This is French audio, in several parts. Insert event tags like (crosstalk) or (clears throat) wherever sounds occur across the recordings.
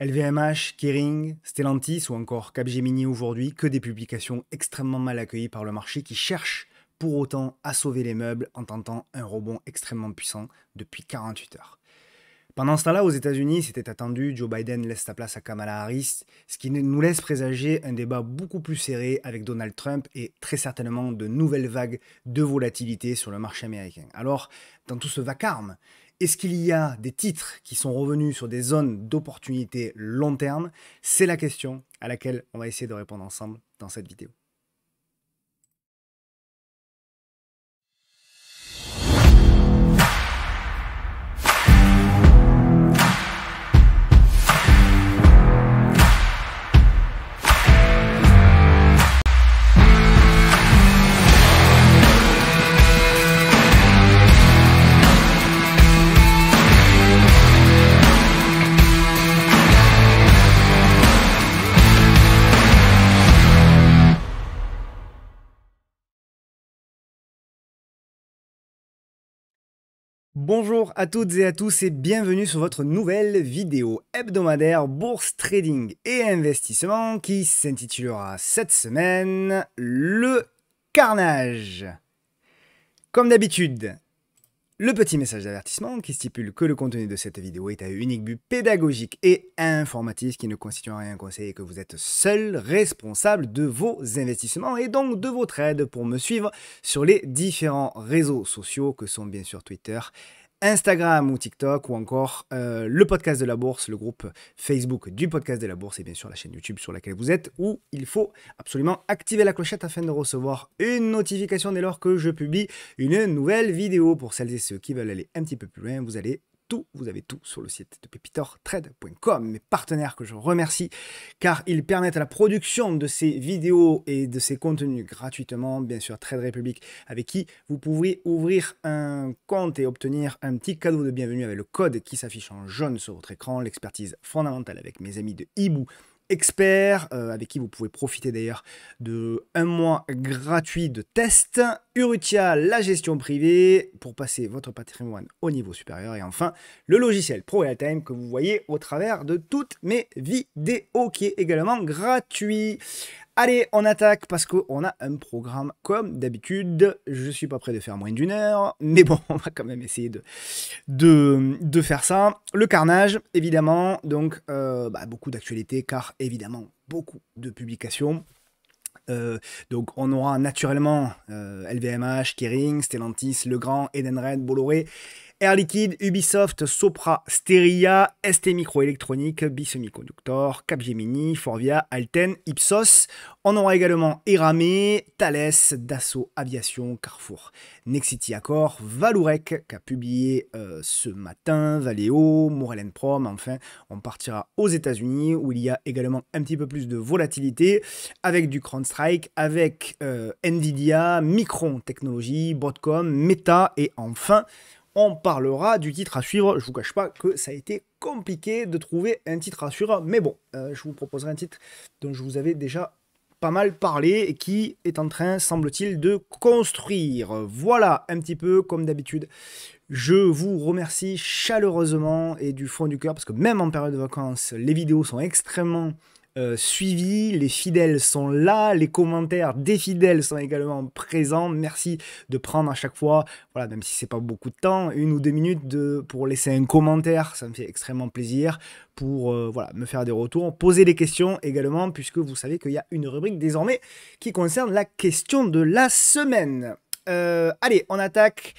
LVMH, Kering, Stellantis ou encore Capgemini aujourd'hui, que des publications extrêmement mal accueillies par le marché qui cherchent pour autant à sauver les meubles en tentant un rebond extrêmement puissant depuis 48 heures. Pendant ce temps-là, aux États-Unis, c'était attendu, Joe Biden laisse sa place à Kamala Harris, ce qui nous laisse présager un débat beaucoup plus serré avec Donald Trump et très certainement de nouvelles vagues de volatilité sur le marché américain. Alors, dans tout ce vacarme, est-ce qu'il y a des titres qui sont revenus sur des zones d'opportunité long terme C'est la question à laquelle on va essayer de répondre ensemble dans cette vidéo. Bonjour à toutes et à tous et bienvenue sur votre nouvelle vidéo hebdomadaire bourse trading et investissement qui s'intitulera cette semaine le carnage. Comme d'habitude, le petit message d'avertissement qui stipule que le contenu de cette vidéo est à unique but pédagogique et informatif qui ne constitue en rien un conseil et que vous êtes seul responsable de vos investissements et donc de votre aide pour me suivre sur les différents réseaux sociaux que sont bien sûr Twitter, Instagram ou TikTok ou encore euh, le podcast de la bourse, le groupe Facebook du podcast de la bourse et bien sûr la chaîne YouTube sur laquelle vous êtes où il faut absolument activer la clochette afin de recevoir une notification dès lors que je publie une nouvelle vidéo. Pour celles et ceux qui veulent aller un petit peu plus loin, vous allez vous avez tout sur le site de pepitortrade.com, mes partenaires que je remercie car ils permettent la production de ces vidéos et de ces contenus gratuitement, bien sûr Trade Republic avec qui vous pouvez ouvrir un compte et obtenir un petit cadeau de bienvenue avec le code qui s'affiche en jaune sur votre écran, l'expertise fondamentale avec mes amis de Hibou expert euh, avec qui vous pouvez profiter d'ailleurs de un mois gratuit de test. Urutia, la gestion privée, pour passer votre patrimoine au niveau supérieur. Et enfin, le logiciel Pro Time que vous voyez au travers de toutes mes vidéos, qui est également gratuit. Allez, on attaque parce qu'on a un programme comme d'habitude. Je ne suis pas prêt de faire moins d'une heure, mais bon, (laughs) on va quand même essayer de, de, faire ça. Le carnage, évidemment, donc euh, bah, beaucoup d'actualités, car évidemment, beaucoup de publications. Euh, donc on aura naturellement LVMH, euh, Kering, Stellantis, Legrand, Edenred, Bolloré Air Liquide, Ubisoft, Sopra, Steria, ST Microélectronique, Bisemiconductor, Capgemini, Forvia, Alten, Ipsos. On aura également Eramé, Thales, Dassault Aviation, Carrefour, Nexity Accord, Valourec qu'a publié euh, ce matin, Valeo, Morel Prom, enfin on partira aux États-Unis où il y a également un petit peu plus de volatilité avec du Strike, avec euh, Nvidia, Micron Technologies, Broadcom, Meta et enfin on parlera du titre à suivre. Je vous cache pas que ça a été compliqué de trouver un titre à suivre, mais bon, euh, je vous proposerai un titre dont je vous avais déjà pas mal parlé et qui est en train, semble-t-il, de construire. Voilà, un petit peu comme d'habitude. Je vous remercie chaleureusement et du fond du cœur parce que même en période de vacances, les vidéos sont extrêmement euh, suivi, les fidèles sont là, les commentaires des fidèles sont également présents. Merci de prendre à chaque fois, voilà, même si c'est pas beaucoup de temps, une ou deux minutes de, pour laisser un commentaire, ça me fait extrêmement plaisir pour euh, voilà, me faire des retours, poser des questions également, puisque vous savez qu'il y a une rubrique désormais qui concerne la question de la semaine. Euh, allez, on attaque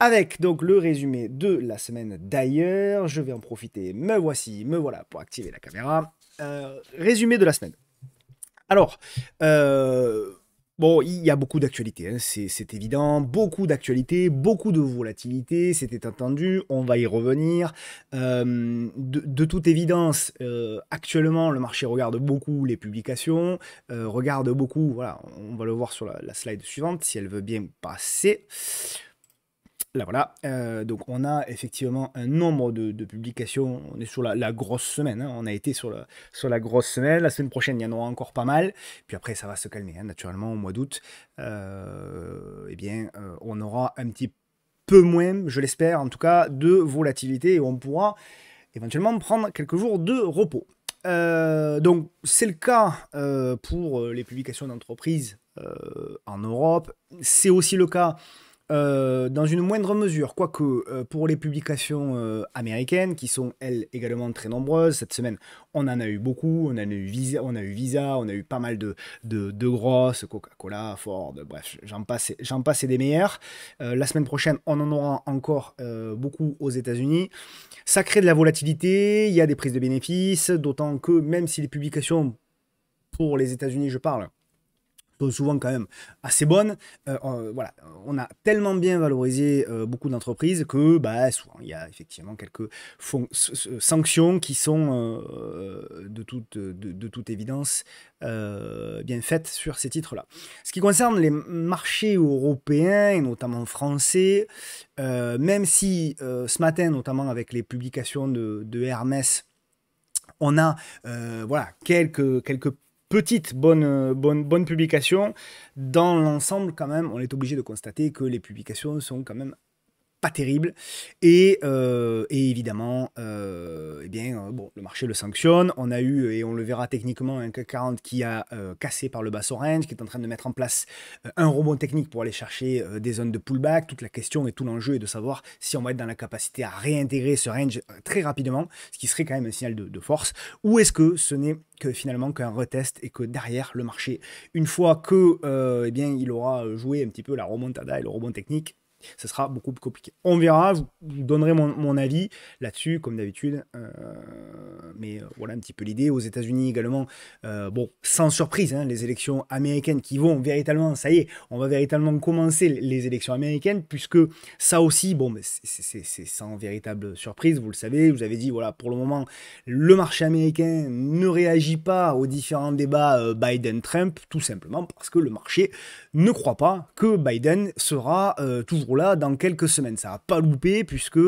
avec donc le résumé de la semaine d'ailleurs. Je vais en profiter. Me voici, me voilà pour activer la caméra. Euh, résumé de la semaine. Alors, euh, bon, il y a beaucoup d'actualités, hein, c'est évident, beaucoup d'actualités, beaucoup de volatilité, c'était attendu, on va y revenir. Euh, de, toute évidence, actuellement, le marché regarde beaucoup les publications, regarde beaucoup, voilà, on va le voir sur la slide suivante, si elle veut bien passer. Là voilà, euh, donc on a effectivement un nombre de, publications, on est sur la, grosse semaine, hein. on a été sur la, sur la grosse semaine, la semaine prochaine il y en aura encore pas mal, puis après ça va se calmer, hein, naturellement au mois d'août, euh, eh bien euh, on aura un petit peu moins, je l'espère en tout cas, de volatilité et on pourra éventuellement prendre quelques jours de repos. donc c'est le cas pour les publications d'entreprises en Europe, c'est aussi le cas euh, dans une moindre mesure, quoique euh, pour les publications euh, américaines, qui sont elles également très nombreuses, cette semaine on en a eu beaucoup, on, a eu Visa, on a eu Visa, on a eu pas mal de, de, grosses, Coca-Cola, Ford, bref, j'en passe, j'en passe des meilleurs. la semaine prochaine, on en aura encore beaucoup aux États-Unis. Ça crée de la volatilité, il y a des prises de bénéfices, d'autant que même si les publications pour les États-Unis, je parle, souvent quand même assez bonne. Euh, voilà, on a tellement bien valorisé euh, beaucoup d'entreprises que bah, souvent il y a effectivement quelques sanctions qui sont euh, de, toute, toute évidence bien faites sur ces titres-là. Ce qui concerne les marchés européens et notamment français, même si ce matin, notamment avec les publications de, de Hermès, on a voilà, quelques, quelques petite bonne, euh, bonne, bonne publication, dans l'ensemble, quand même, on est obligé de constater que les publications sont quand même pas terrible. Et, euh, et évidemment, euh, eh bien, euh, bon, le marché le sanctionne. On a eu, et on le verra techniquement, un CAC 40 qui a cassé par le bas range, qui est en train de mettre en place un rebond technique pour aller chercher des zones de pullback. Toute la question et tout l'enjeu est de savoir si on va être dans la capacité à réintégrer ce range très rapidement, ce qui serait quand même un signal de, force, ou est-ce que ce n'est que finalement qu'un retest et que derrière le marché, une fois que eh bien, il aura joué un petit peu la remontada et le rebond technique, ce sera beaucoup plus compliqué. On verra, je vous donnerai mon, avis là-dessus, comme d'habitude. Euh, mais euh, voilà un petit peu l'idée. Aux États-Unis également, euh, bon, sans surprise, hein, les élections américaines qui vont véritablement, ça y est, on va véritablement commencer les élections américaines, puisque ça aussi, bon, c'est sans véritable surprise, vous le savez, vous avez dit, voilà, pour le moment, le marché américain ne réagit pas aux différents débats Biden-Trump, tout simplement parce que le marché ne croit pas que Biden sera toujours là dans quelques semaines. Ça n'a pas loupé, puisque,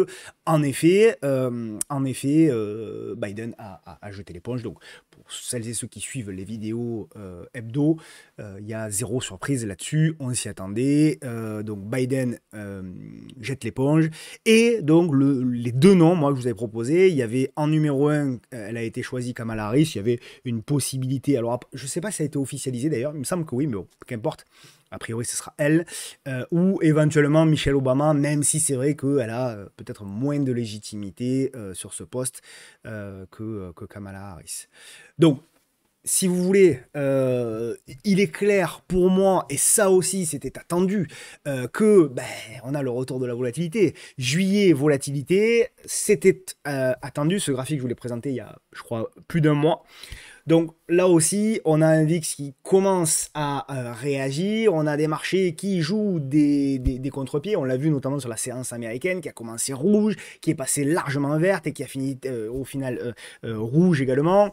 en effet, euh, en effet euh, Biden a, jeté l'éponge. Donc, pour celles et ceux qui suivent les vidéos euh, hebdo, il y a zéro surprise là-dessus, on s'y attendait. donc, Biden jette l'éponge. Et donc, les deux noms, moi, que je vous avais proposé, il y avait en numéro 1, elle a été choisie Kamala Harris, il y avait une possibilité. Alors, je ne sais pas si ça a été officialisé d'ailleurs, il me semble que oui, mais bon, qu'importe a priori ce sera elle, euh, ou éventuellement Michelle Obama, même si c'est vrai qu'elle a euh, peut-être moins de légitimité euh, sur ce poste que, Kamala Harris. Donc, si vous voulez, il est clair pour moi, et ça aussi c'était attendu, que ben, on a le retour de la volatilité. Juillet, volatilité, c'était attendu, ce graphique je vous l'ai présenté il y a, je crois, plus d'un mois. Donc là aussi, on a un VIX qui commence à euh, réagir, on a des marchés qui jouent des, contre-pieds, on l'a vu notamment sur la séance américaine qui a commencé rouge, qui est passée largement verte et qui a fini euh, au final euh, rouge également.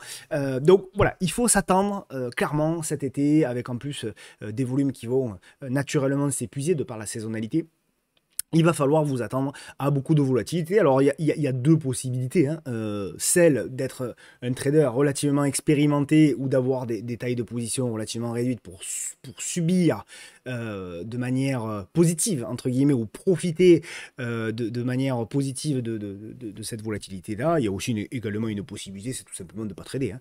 donc voilà, il faut s'attendre clairement cet été avec en plus des volumes qui vont naturellement s'épuiser de par la saisonnalité il va falloir vous attendre à beaucoup de volatilité. Alors, il y, a, deux possibilités. Hein. Euh, celle d'être un trader relativement expérimenté ou d'avoir des, des, tailles de position relativement réduites pour, pour subir euh, de manière euh, positive, entre guillemets, ou profiter euh, de, manière positive de, cette volatilité-là. Il y a aussi également une possibilité, c'est tout simplement de ne pas trader. Hein.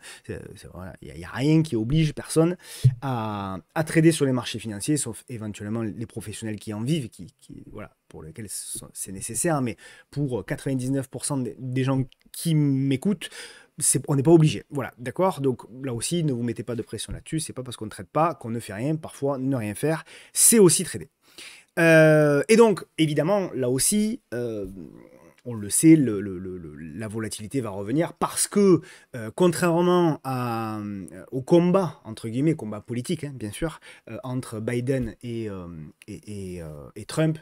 voilà. Il n'y a, rien qui oblige personne à, trader sur les marchés financiers, sauf éventuellement les professionnels qui en vivent, qui, voilà, pour lesquels c'est nécessaire. Mais pour 99% des gens qui m'écoutent, on n'est pas obligé. Voilà, d'accord Donc là aussi, ne vous mettez pas de pression là-dessus. C'est pas parce qu'on ne traite pas qu'on ne fait rien. Parfois, ne rien faire, c'est aussi trader. Euh, et donc, évidemment, là aussi, euh, on le sait, la volatilité va revenir parce que, euh, contrairement à, au combat, entre guillemets, combat politique, hein, bien sûr, entre Biden et, Trump,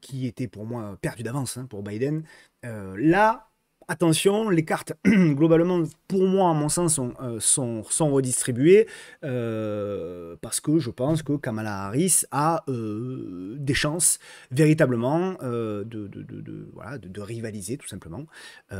qui était pour moi perdu d'avance hein, pour Biden, là, attention, les cartes, (clears throat) globalement, pour moi, à mon sens, sont, euh, sont, redistribuées euh, parce que je pense que Kamala Harris a euh, des chances véritablement de, de, de, rivaliser tout simplement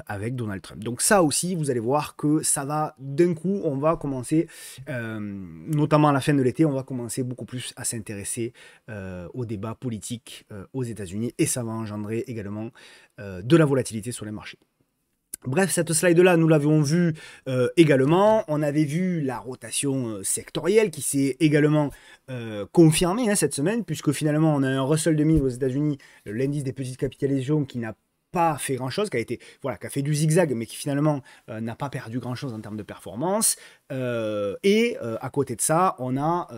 avec Donald Trump. Donc ça aussi, vous allez voir que ça va, d'un coup, on va commencer, notamment à la fin de l'été, on va commencer beaucoup plus à s'intéresser aux débats politiques aux États-Unis et ça va engendrer également de la volatilité sur les marchés. Bref, cette slide-là, nous l'avions vue euh, également. On avait vu la rotation euh, sectorielle qui s'est également euh, confirmée hein, cette semaine, puisque finalement, on a un Russell 2000 aux États-Unis, l'indice des petites capitalisations qui n'a pas fait grand chose, qui a été voilà, qui a fait du zigzag, mais qui finalement euh, n'a pas perdu grand chose en termes de performance. Euh, et euh, à côté de ça, on a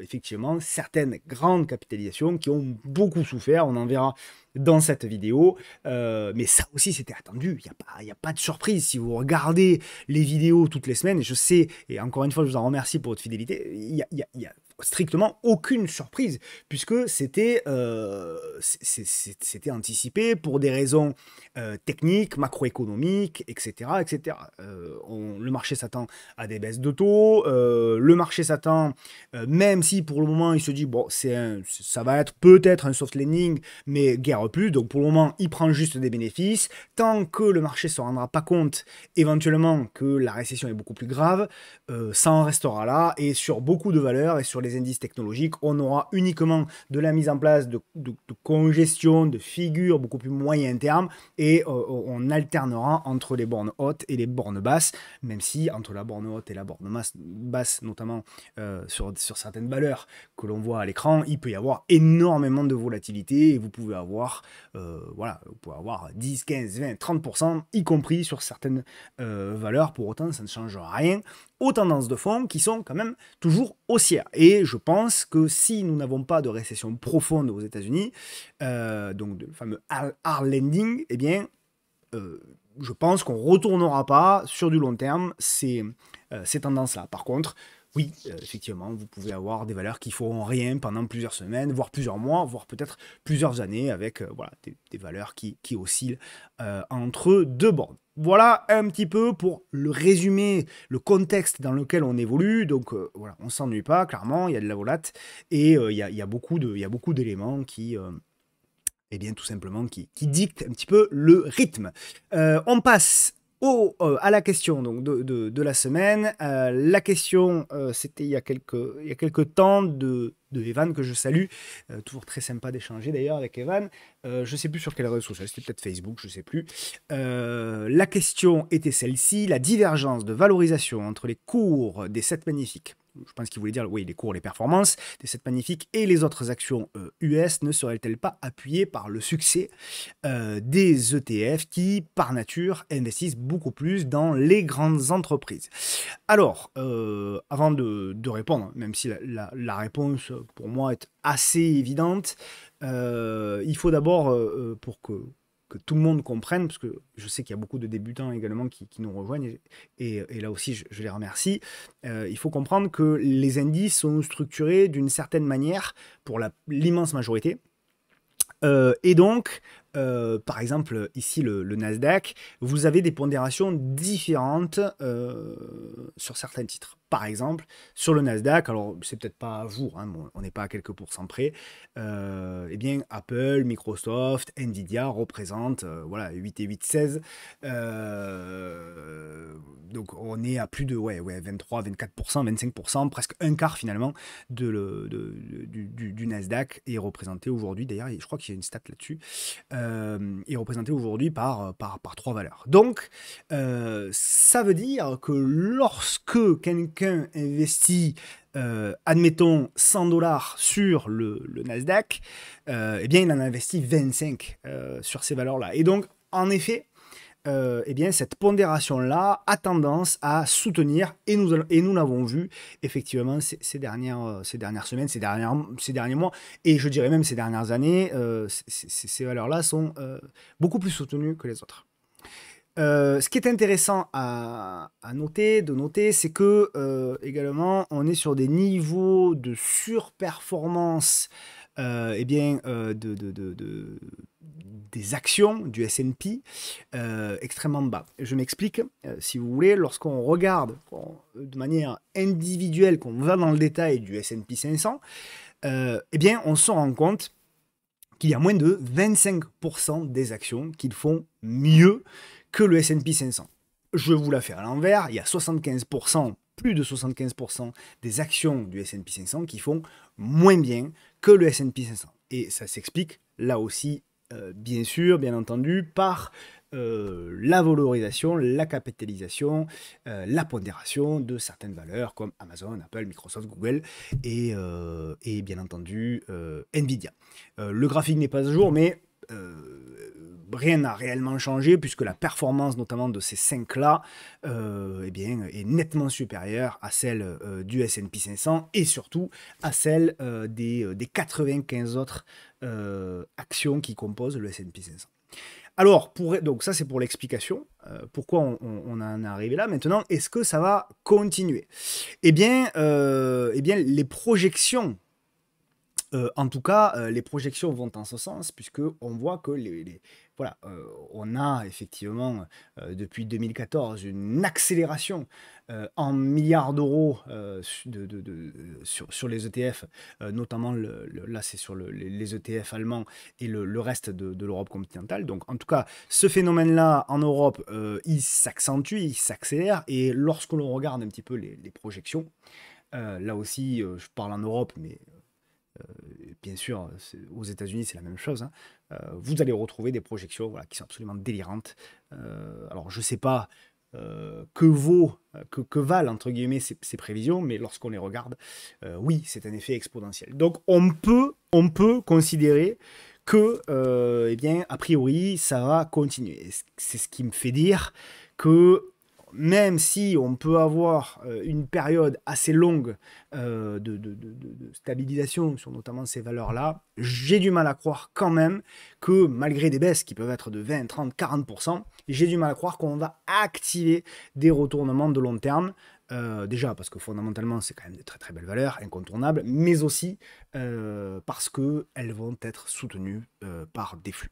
effectivement certaines grandes capitalisations qui ont beaucoup souffert. On en verra dans cette vidéo. mais ça aussi, c'était attendu. Il n'y a, pas, y a pas de surprise. Si vous regardez les vidéos toutes les semaines, je sais, et encore une fois, je vous en remercie pour votre fidélité, il y a, y a strictement aucune surprise, puisque c'était euh, c'était anticipé pour des raisons euh, techniques, macroéconomiques, etc. etc. Euh, le marché s'attend à des baisses de taux, le marché s'attend, même si pour le moment il se dit, bon, un, ça va être peut-être un soft lending, mais guère plus, donc pour le moment il prend juste des bénéfices, tant que le marché ne se rendra pas compte éventuellement que la récession est beaucoup plus grave, ça en restera là, et sur beaucoup de valeurs et sur les indices technologiques. On aura uniquement de la mise en place de, congestion, de figures beaucoup plus moyen terme, et euh, euh, on alternera entre les bornes hautes et les bornes basses, même si entre la borne haute et la borne basse, notamment euh, sur, certaines valeurs que l'on voit à l'écran, il peut y avoir énormément de volatilité, et vous pouvez avoir, voilà, vous pouvez avoir 10, 15, 20, 30%, y compris sur certaines valeurs. Pour autant, ça ne change rien tendances de fond qui sont quand même toujours haussières. Et je pense que si nous n'avons pas de récession profonde aux États-Unis, euh, donc le fameux hard landing, eh bien, euh, je pense qu'on retournera pas sur du long terme ces, euh, ces tendances-là. Par contre, oui, euh, effectivement, vous pouvez avoir des valeurs qui ne feront rien pendant plusieurs semaines, voire plusieurs mois, voire peut-être plusieurs années, avec euh, voilà, des, valeurs qui, oscillent euh, entre deux bornes. Voilà un petit peu pour le résumé, le contexte dans lequel on évolue. Donc on voilà, on s'ennuie pas, clairement, il y a de la volate et il y, a, beaucoup d'éléments qui... Euh eh bien tout simplement qui, un petit peu le rythme. on passe au, euh, à la question donc, de, la semaine. Euh, la question, euh, c'était il, y a quelques, il a quelques temps de, de Evan, que je salue. toujours très sympa d'échanger d'ailleurs avec Evan. je ne sais plus sur quelle réseau c'était peut-être Facebook, je ne sais plus. la question était celle-ci, la divergence de valorisation entre les cours des 7 magnifiques je pense qu'il voulait dire, oui, les cours, les performances des cette magnifique et les autres actions US euh, ne seraient-elles pas appuyées par le succès euh, des ETF qui, par nature, investissent beaucoup plus dans les grandes entreprises Alors, euh, avant de, répondre, même si la, la, réponse pour moi est assez évidente, il faut d'abord, pour que que tout le monde comprenne, parce que je sais qu'il y a beaucoup de débutants également qui, nous rejoignent, et, là aussi je, les remercie. Euh, il faut comprendre que les indices sont structurés d'une certaine manière pour l'immense majorité. Euh, et donc, euh, par exemple ici le, Nasdaq, vous avez des pondérations différentes euh, sur certains titres. Par exemple, sur le Nasdaq, alors c'est peut-être pas à vous, hein, on n'est pas à quelques pourcents près, euh, eh bien Apple, Microsoft, Nvidia représentent euh, voilà, 8 et 8, 16. donc on est à plus de ouais, ouais, 23, 24%, 25%, presque un quart finalement de, du, Nasdaq est représenté aujourd'hui. D'ailleurs, je crois qu'il y a une stat là-dessus. Euh, est représenté aujourd'hui euh, par, par, trois valeurs. Donc, euh, ça veut dire que lorsque quelqu'un investit admettons 100 dollars sur le, Nasdaq, eh bien il en investit 25 sur ces valeurs-là. Et donc, en effet, euh, eh bien, cette pondération-là a tendance à soutenir, et nous, l'avons vu effectivement ces, dernières, euh, ces dernières semaines, ces, ces derniers mois, et je dirais même ces dernières années, euh, ces, valeurs-là sont beaucoup plus soutenues que les autres. ce qui est intéressant à, noter, de noter, c'est que également on est sur des niveaux de surperformance euh, eh bien, euh, de, des actions du S&P euh, extrêmement bas. Je m'explique, si vous voulez, lorsqu'on regarde de manière individuelle, qu'on va dans le détail du S&P 500, eh bien, on se rend compte qu'il y a moins de 25% des actions qui font mieux que le S&P 500. Je vous la fais à l'envers, il y a 75%, plus de 75% des actions du S&P 500 qui font moins bien que le S&P 500. Et ça s'explique là aussi, euh, bien sûr, bien entendu, par euh, la valorisation, la capitalisation, euh, la pondération de certaines valeurs comme Amazon, Apple, Microsoft, Google et, et bien entendu Nvidia. le graphique n'est pas à jour, mais euh, rien n'a réellement changé puisque la performance notamment de ces 5-là euh, eh bien, est nettement supérieure à celle euh, du S&P 500 et surtout à celle des, 95 autres actions qui composent le S&P 500. Alors, donc ça c'est pour l'explication, pourquoi on, en est arrivé là. Maintenant, est-ce que ça va continuer eh bien, eh bien, les projections euh, en tout cas, euh, les projections vont en ce sens, puisque on voit que les, voilà, euh, on a effectivement depuis 2014 une accélération en milliards d'euros de, sur, les ETF, notamment là c'est sur les ETF e allemands et le, reste de, l'Europe continentale. Donc en tout cas, ce phénomène-là en Europe, il s'accentue, il s'accélère, et lorsque l'on regarde un petit peu les, les projections, là aussi, je parle en Europe, mais euh, bien sûr, aux États-Unis, c'est la même chose. Hein. Euh, vous allez retrouver des projections qui sont absolument délirantes. Euh, alors, je ne sais pas que vaut, que, valent entre guillemets ces, prévisions, mais lorsqu'on les regarde, oui, c'est un effet exponentiel. Donc on peut, on peut considérer que, eh bien, a priori, ça va continuer. C'est ce qui me fait dire que même si on peut avoir euh, une période assez longue euh, de, stabilisation sur notamment ces valeurs-là, j'ai du mal à croire quand même que malgré des baisses qui peuvent être de 20, 30, 40%, j'ai du mal à croire qu'on va activer des retournements de long terme. Euh, déjà parce que fondamentalement c'est quand même de très très belles valeurs incontournables, mais aussi parce qu'elles vont être soutenues par des flux.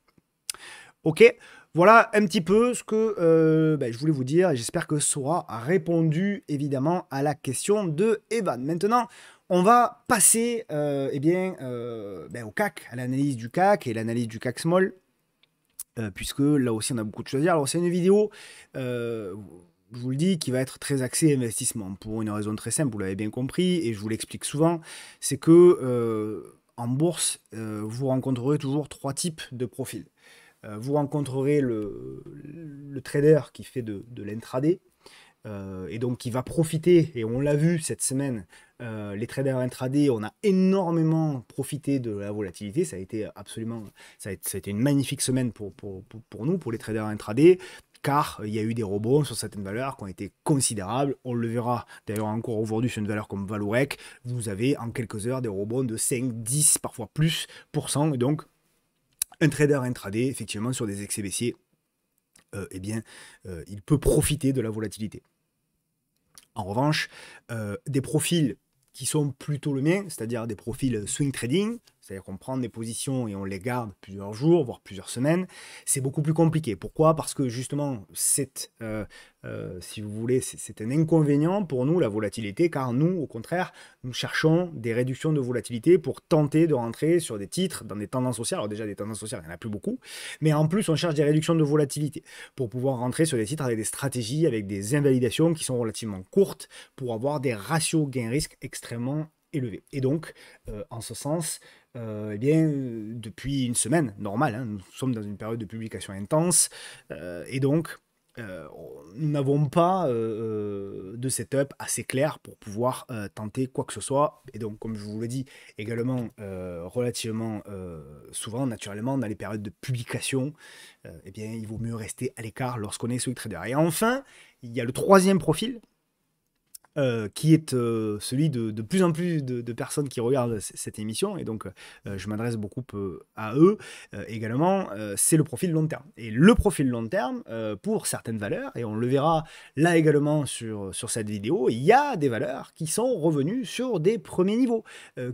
Ok voilà un petit peu ce que euh, ben, je voulais vous dire et j'espère que ça a répondu évidemment à la question de Evan. Maintenant, on va passer euh, eh bien, euh, ben, au CAC, à l'analyse du CAC et l'analyse du CAC Small, puisque là aussi on a beaucoup de choses à dire. Alors c'est une vidéo, je vous le dis, qui va être très axée investissement pour une raison très simple, vous l'avez bien compris et je vous l'explique souvent, c'est que en bourse, vous rencontrerez toujours trois types de profils. Euh, vous rencontrerez le, trader qui fait de, de l'intraday. Euh, et donc qui va profiter, et on l'a vu cette semaine, euh, les traders intraday, on a énormément profité de la volatilité, ça a été absolument, ça a été, une magnifique semaine pour, pour, pour, nous, pour les traders intraday, car il y a eu des rebonds sur certaines valeurs qui ont été considérables, on le verra d'ailleurs encore aujourd'hui sur une valeur comme Valorec, vous avez en quelques heures des rebonds de 5, 10, parfois plus, pour cent, et donc un trader intradé effectivement, sur des excès baissiers, euh, eh bien, euh, il peut profiter de la volatilité. En revanche, euh, des profils qui sont plutôt le mien, c'est-à-dire des profils swing trading, c'est-à-dire qu'on prend des positions et on les garde plusieurs jours, voire plusieurs semaines. C'est beaucoup plus compliqué. Pourquoi Parce que justement, c'est, euh, euh, si vous voulez, c'est un inconvénient pour nous, la volatilité, car nous, au contraire, nous cherchons des réductions de volatilité pour tenter de rentrer sur des titres, dans des tendances sociales. Alors déjà, des tendances sociales, il n'y en a plus beaucoup. Mais en plus, on cherche des réductions de volatilité pour pouvoir rentrer sur des titres avec des stratégies, avec des invalidations qui sont relativement courtes, pour avoir des ratios gain-risque extrêmement élevés. Et donc, euh, en ce sens, euh, eh bien, euh, depuis une semaine, normal, hein, nous sommes dans une période de publication intense, euh, et donc nous n'avons pas de setup assez clair pour pouvoir tenter quoi que ce soit, et donc comme je vous le dit également relativement souvent, naturellement, dans les périodes de publication, eh bien, il vaut mieux rester à l'écart lorsqu'on est swing trader. Et enfin, il y a le troisième profil, euh, qui est euh, celui de, de, plus en plus de, personnes qui regardent cette émission, et donc euh, je m'adresse beaucoup à eux également, c'est le profil long terme. Et le profil long terme, pour certaines valeurs, et on le verra là également sur, sur cette vidéo, il y a des valeurs qui sont revenues sur des premiers niveaux,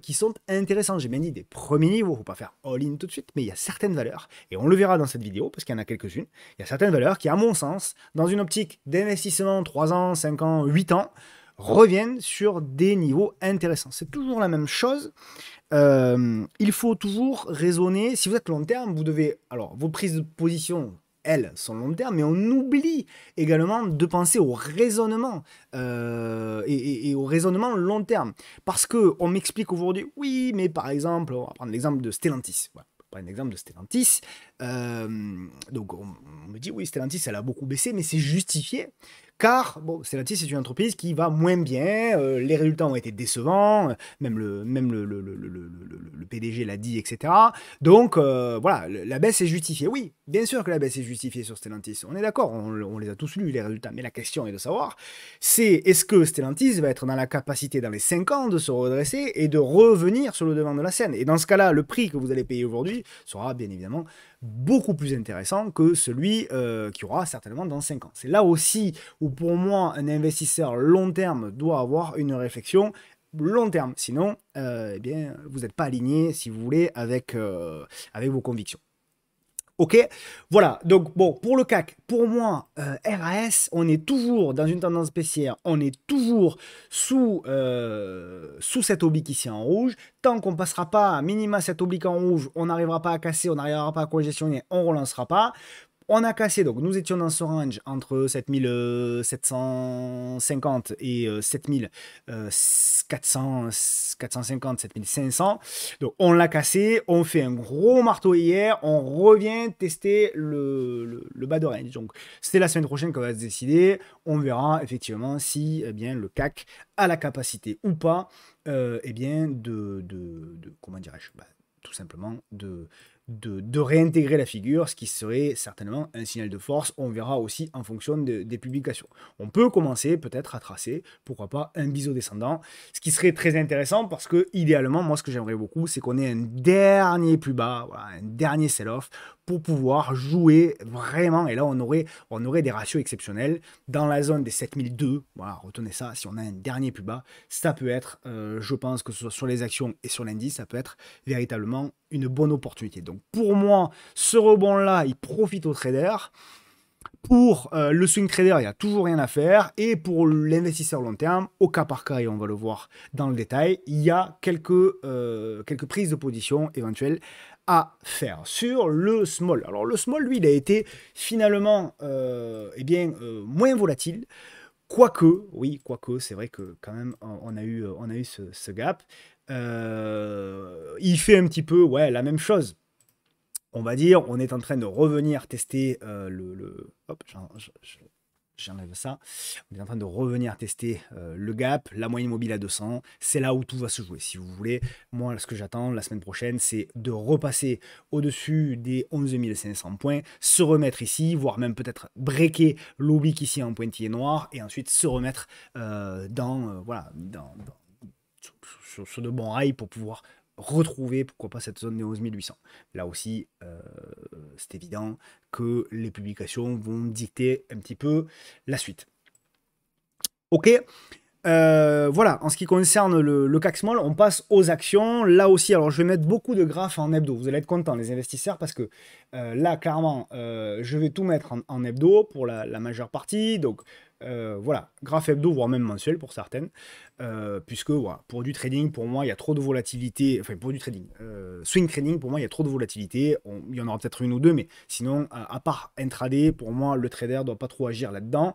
qui sont intéressants J'ai bien dit des premiers niveaux, faut pas faire all-in tout de suite, mais il y a certaines valeurs, et on le verra dans cette vidéo, parce qu'il y en a quelques-unes, il y a certaines valeurs qui, à mon sens, dans une optique d'investissement 3 ans, 5 ans, 8 ans, reviennent sur des niveaux intéressants. C'est toujours la même chose. Euh, il faut toujours raisonner. Si vous êtes long terme, vous devez. Alors, vos prises de position, elles, sont long terme, mais on oublie également de penser au raisonnement euh, et, au raisonnement long terme. Parce que on m'explique aujourd'hui, oui, mais par exemple, on va prendre l'exemple de Stellantis. Voilà, on va prendre l'exemple de Stellantis. Euh, donc on, me dit, oui, Stellantis, elle a beaucoup baissé, mais c'est justifié car bon, Stellantis c'est une entreprise qui va moins bien, euh, les résultats ont été décevants, même le, même le, le, le, le PDG l'a dit, etc. Donc euh, voilà, la baisse est justifiée. Oui, bien sûr que la baisse est justifiée sur Stellantis, on est d'accord, on, on, les a tous lus les résultats, mais la question est de savoir, c'est est-ce que Stellantis va être dans la capacité dans les 5 ans de se redresser et de revenir sur le devant de la scène Et dans ce cas-là, le prix que vous allez payer aujourd'hui sera bien évidemment beaucoup plus intéressant que celui euh, qui qu'il y aura certainement dans 5 ans. C'est là aussi où pour moi un investisseur long terme doit avoir une réflexion long terme. Sinon, euh, eh bien, vous n'êtes pas aligné, si vous voulez, avec, euh, avec vos convictions. Ok Voilà, donc bon, pour le CAC, pour moi, euh, RAS, on est toujours dans une tendance baissière, on est toujours sous, euh, sous cette oblique ici en rouge. Tant qu'on passera pas à minima cette oblique en rouge, on n'arrivera pas à casser, on n'arrivera pas à congestionner, on relancera pas. On a cassé, donc nous étions dans ce range entre 7750 euh, et 7450, euh, 7500. Euh, donc on l'a cassé, on fait un gros marteau hier, on revient tester le, le, bas de range. Donc c'est la semaine prochaine qu'on va se décider. On verra effectivement si eh bien, le CAC a la capacité ou pas eh bien, de, comment dirais-je bah, Tout simplement de de, réintégrer la figure, ce qui serait certainement un signal de force. On verra aussi en fonction des publications. On peut commencer peut-être à tracer, pourquoi pas, un biseau descendant, ce qui serait très intéressant parce que, idéalement, moi, ce que j'aimerais beaucoup, c'est qu'on ait un dernier plus bas, un dernier sell-off pour pouvoir jouer vraiment. Et là, on aurait, on aurait des ratios exceptionnels dans la zone des 7002. Voilà, retenez ça. Si on a un dernier plus bas, ça peut être, euh, je pense, que ce soit sur les actions et sur l'indice, ça peut être véritablement une bonne opportunité. Donc, pour moi, ce rebond-là, il profite aux traders. Pour euh, le swing trader, il n'y a toujours rien à faire. Et pour l'investisseur long terme, au cas par cas, et on va le voir dans le détail, il y a quelques, euh, quelques prises de position éventuelles à faire sur le small. Alors le small, lui, il a été finalement euh, eh bien, euh, moins volatile. Quoique, oui, quoique, c'est vrai que quand même, on a eu, on a eu ce, ce gap. il fait un petit peu ouais, la même chose on va dire, on est en train de revenir tester euh, le, j'enlève ça. train de revenir tester euh, le gap, la moyenne mobile à 200. C'est là où tout va se jouer. Si vous voulez, moi, ce que j'attends la semaine prochaine, c'est de repasser au-dessus des 11 500 points, se remettre ici, voire même peut-être breaker l'oblique ici en pointillé noir, et ensuite se remettre euh, dans... voilà, dans, sur, de bons rails pour pouvoir retrouver, pourquoi pas, cette zone des 11 800. Là aussi, euh, c'est évident que les publications vont dicter un petit peu la suite. Ok euh, voilà, en ce qui concerne le, le, CAC on passe aux actions. Là aussi, alors je vais mettre beaucoup de graphes en hebdo. Vous allez être contents, les investisseurs, parce que euh, là, clairement, je vais tout mettre en, hebdo pour la, la, majeure partie. Donc, euh, voilà, graph hebdo, voire même mensuel pour certaines, euh, puisque voilà, pour du trading, pour moi, il y a trop de volatilité, enfin pour du trading, euh, swing trading, pour moi, il y a trop de volatilité, il y en aura peut-être une ou deux, mais sinon, à part intraday, pour moi, le trader ne doit pas trop agir là-dedans.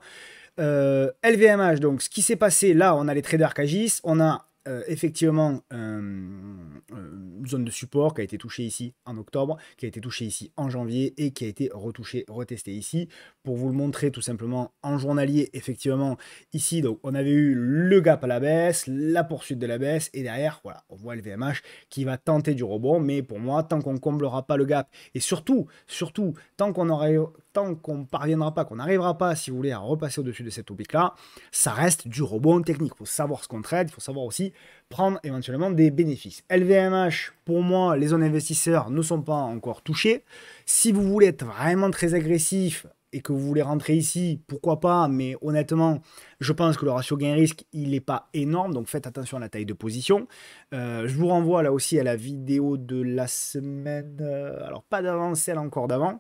LVMH, donc ce qui s'est passé, là, on a les traders qui agissent, on a euh, effectivement une euh, euh, zone de support qui a été touchée ici en octobre, qui a été touchée ici en janvier et qui a été retouchée, retestée ici. Pour vous le montrer tout simplement en journalier, effectivement, ici, donc on avait eu le gap à la baisse, la poursuite de la baisse, et derrière, voilà, on voit le VMH qui va tenter du rebond, mais pour moi, tant qu'on comblera pas le gap, et surtout, surtout, tant qu'on aurait tant qu'on parviendra pas, qu'on n'arrivera pas, si vous voulez, à repasser au-dessus de cette topic là ça reste du rebond technique. Il faut savoir ce qu'on traite il faut savoir aussi prendre éventuellement des bénéfices. LVMH, pour moi, les zones investisseurs ne sont pas encore touchées. Si vous voulez être vraiment très agressif et que vous voulez rentrer ici, pourquoi pas, mais honnêtement, je pense que le ratio gain-risque, il n'est pas énorme, donc faites attention à la taille de position. Euh, je vous renvoie là aussi à la vidéo de la semaine, euh, alors pas d'avant, celle encore d'avant,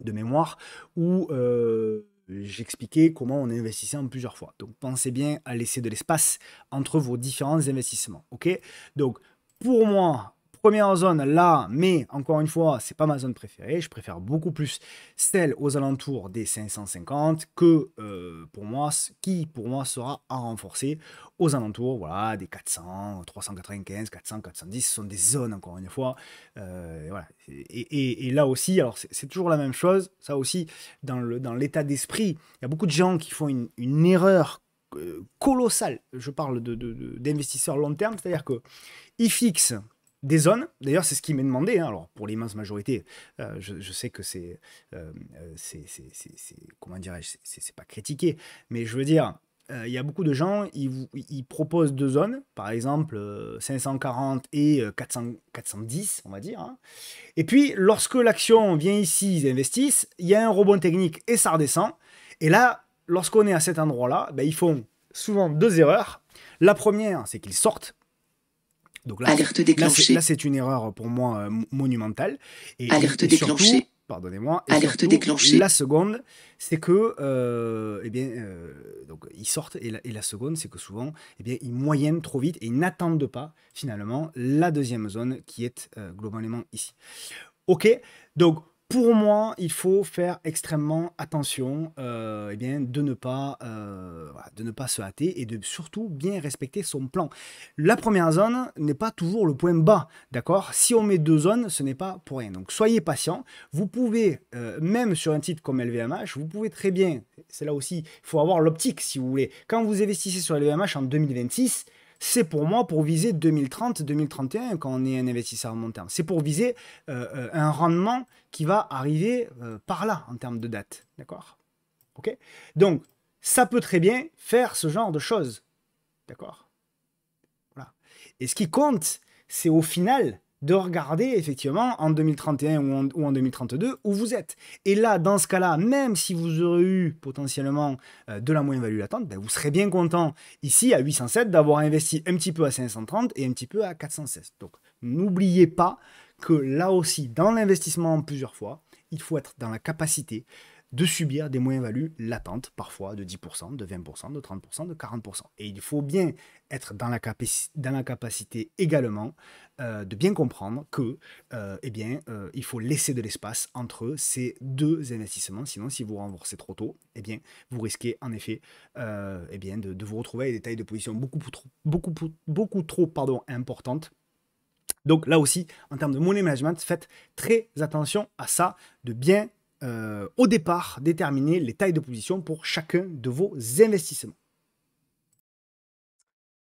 de mémoire, où... Euh, j'expliquais comment on investissait en plusieurs fois. Donc pensez bien à laisser de l'espace entre vos différents investissements. OK Donc pour moi, première zone là, mais encore une fois, c'est pas ma zone préférée. Je préfère beaucoup plus celle aux alentours des 550 que euh, pour moi, ce qui pour moi sera à renforcer aux alentours voilà, des 400, 395, 400, 410. Ce sont des zones encore une fois. Euh, et, là aussi, alors c'est toujours la même chose. Ça aussi, dans l'état dans d'esprit, il y a beaucoup de gens qui font une, erreur euh, colossale. Je parle d'investisseurs de, long terme, c'est-à-dire que ils fixent des zones, d'ailleurs c'est ce qui m'est demandé, hein. alors pour l'immense majorité, euh, je, sais que c'est, euh, euh, c'est, comment dirais-je, c'est pas critiqué, mais je veux dire, il y a beaucoup de gens, ils, ils proposent deux zones, par exemple 540 et 410, on va dire. Hein. Et puis, lorsque l'action vient ici, ils investissent, il y a un rebond technique et ça redescend. Et là, lorsqu'on est à cet endroit-là, ben, ils font souvent deux erreurs. La première, c'est qu'ils sortent donc là, c'est une erreur pour moi euh, monumentale. Et, Alerte pardonnez-moi. Alerte déclenchée. La seconde, c'est que, euh, eh bien, euh, donc ils sortent et la, seconde, c'est que souvent, eh bien, ils moyennent trop vite et ils n'attendent pas finalement la deuxième zone qui est globalement ici. Ok, donc pour moi, il faut faire extrêmement attention euh, eh bien, de, ne pas, euh, de ne pas se hâter et de surtout bien respecter son plan. La première zone n'est pas toujours le point bas, d'accord Si on met deux zones, ce n'est pas pour rien. Donc soyez patient. Vous pouvez, euh, même sur un titre comme LVMH, vous pouvez très bien, c'est là aussi, il faut avoir l'optique si vous voulez. Quand vous investissez sur LVMH en 2026, c'est pour moi pour viser 2030-2031 quand on est un investisseur à long terme. C'est pour viser euh, euh, un rendement qui va arriver euh, par là en termes de date. D'accord Ok Donc, ça peut très bien faire ce genre de choses. D'accord Voilà. Et ce qui compte, c'est au final de regarder effectivement en 2031 ou en, 2032 où vous êtes. Et là, dans ce cas-là, même si vous aurez eu potentiellement euh, de la moyenne-value latente, ben, vous serez bien content ici à 807 d'avoir investi un petit peu à 530 et un petit peu à 416. Donc n'oubliez pas que là aussi, dans l'investissement plusieurs fois, il faut être dans la capacité de subir des moyens values latentes, parfois de 10%, de 20%, de 30%, de 40%. Et il faut bien être dans la, dans la capacité également euh, de bien comprendre que, euh, eh bien, euh, il faut laisser de l'espace entre ces deux investissements. Sinon, si vous remboursez trop tôt, eh bien, vous risquez en effet, eh bien, de, vous retrouver à des tailles de position beaucoup trop, beaucoup, beaucoup trop, pardon, importantes donc là aussi, en termes de money management, faites très attention à ça, de bien euh, au départ déterminer les tailles de position pour chacun de vos investissements.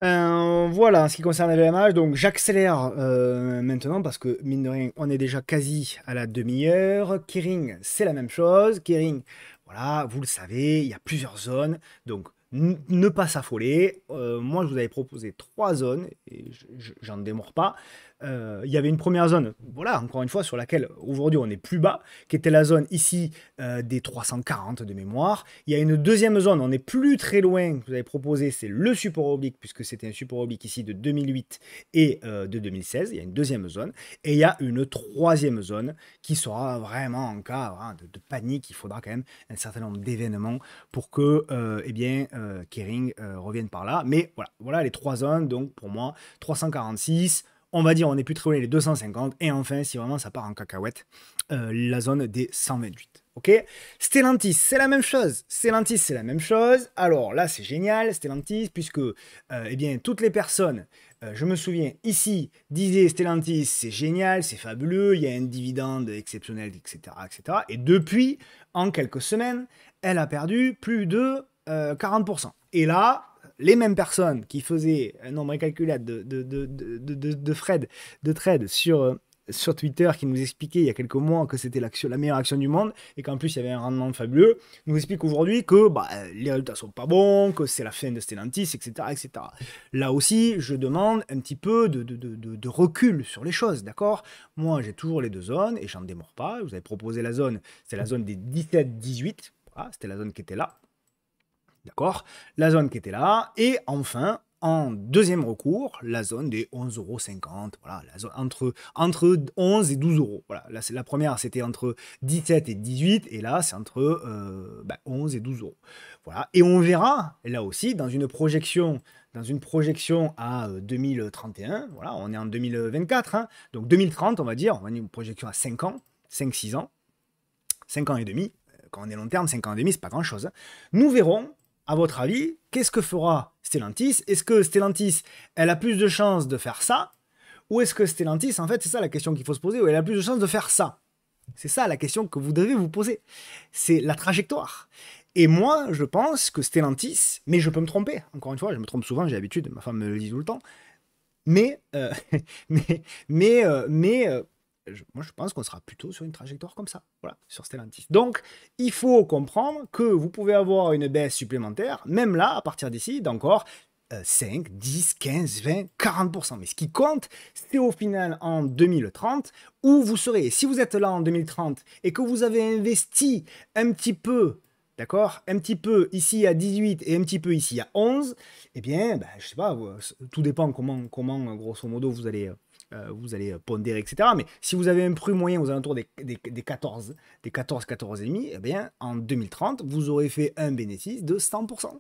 Euh, voilà, en ce qui concerne les VMH, donc j'accélère euh, maintenant parce que mine de rien, on est déjà quasi à la demi-heure. Kering, c'est la même chose. Kering, voilà, vous le savez, il y a plusieurs zones, donc ne pas s'affoler. moi, je vous avais proposé trois zones et j'en démords pas. Euh, il y avait une première zone, voilà, encore une fois, sur laquelle aujourd'hui on est plus bas, qui était la zone ici euh, des 340 de mémoire. Il y a une deuxième zone, on n'est plus très loin, que vous avez proposé, c'est le support oblique, puisque c'était un support oblique ici de 2008 et euh, de 2016. Il y a une deuxième zone. Et il y a une troisième zone qui sera vraiment en cas hein, de, panique. Il faudra quand même un certain nombre d'événements pour que eh bien, Kering revienne par là. Mais voilà, voilà les trois zones. Donc pour moi, 346 on va dire on n'est plus très loin les 250 et enfin si vraiment ça part en cacahuète euh, la zone des 128 ok Stellantis c'est la même chose Stellantis c'est la même chose alors là c'est génial Stellantis puisque euh, eh bien toutes les personnes euh, je me souviens ici disaient Stellantis c'est génial c'est fabuleux il y a un dividende exceptionnel etc etc et depuis en quelques semaines elle a perdu plus de 40% et là les mêmes personnes qui faisaient un nombre incalculable de, de, de trades sur, euh, sur Twitter qui nous expliquaient il y a quelques mois que c'était la meilleure action du monde et qu'en plus il y avait un rendement fabuleux, nous expliquent aujourd'hui que bah, les résultats sont pas bons, que c'est la fin de Stellantis, etc., etc. Là aussi, je demande un petit peu de, de, recul sur les choses, d'accord Moi, j'ai toujours les deux zones et j'en démords pas. vous avez proposé la zone, c'est la zone des 17-18, c'était la zone qui était là. D'accord La zone qui était là. Et enfin, en deuxième recours, la zone des 11,50 euros. Voilà, la zone entre, entre 11 et 12 euros. Voilà, la première, c'était entre 17 et 18, et là, c'est entre 11 euh, bah, et 12 euros. Voilà, et on verra, là aussi, dans une projection, dans une projection à 2031, euh, voilà, on est en 2024, hein. donc 2030, on va dire, on va une projection à 5 ans, 5-6 ans, 5 ans et demi, euh, quand on est long terme, 5 ans et demi, c'est pas grand-chose. Hein. Nous verrons à votre avis, qu'est-ce que fera Stellantis Est-ce que Stellantis, elle a plus de chances de faire ça Ou est-ce que Stellantis, en fait, c'est ça la question qu'il faut se poser, ou elle a plus de chances de faire ça C'est ça la question que vous devez vous poser. C'est la trajectoire. Et moi, je pense que Stellantis, mais je peux me tromper, encore une fois, je me trompe souvent, j'ai l'habitude, ma femme me le dit tout le temps, mais, euh, (laughs) mais, mais, euh, mais, euh, moi, je pense qu'on sera plutôt sur une trajectoire comme ça, voilà, sur Stellantis. Donc, il faut comprendre que vous pouvez avoir une baisse supplémentaire, même là, à partir d'ici, d'encore 5, 10, 15, 20, 40%. Mais ce qui compte, c'est au final en 2030 où vous serez. si vous êtes là en 2030 et que vous avez investi un petit peu, d'accord Un petit peu ici à 18 et un petit peu ici à 11, eh bien, je ben, je sais pas, euh, tout dépend comment, comment grosso modo vous allez euh, euh, vous allez euh, pondérer, etc. Mais si vous avez un prix moyen aux alentours des, des, des 14, des 14, 14,5, eh bien, en 2030, vous aurez fait un bénéfice de 100%.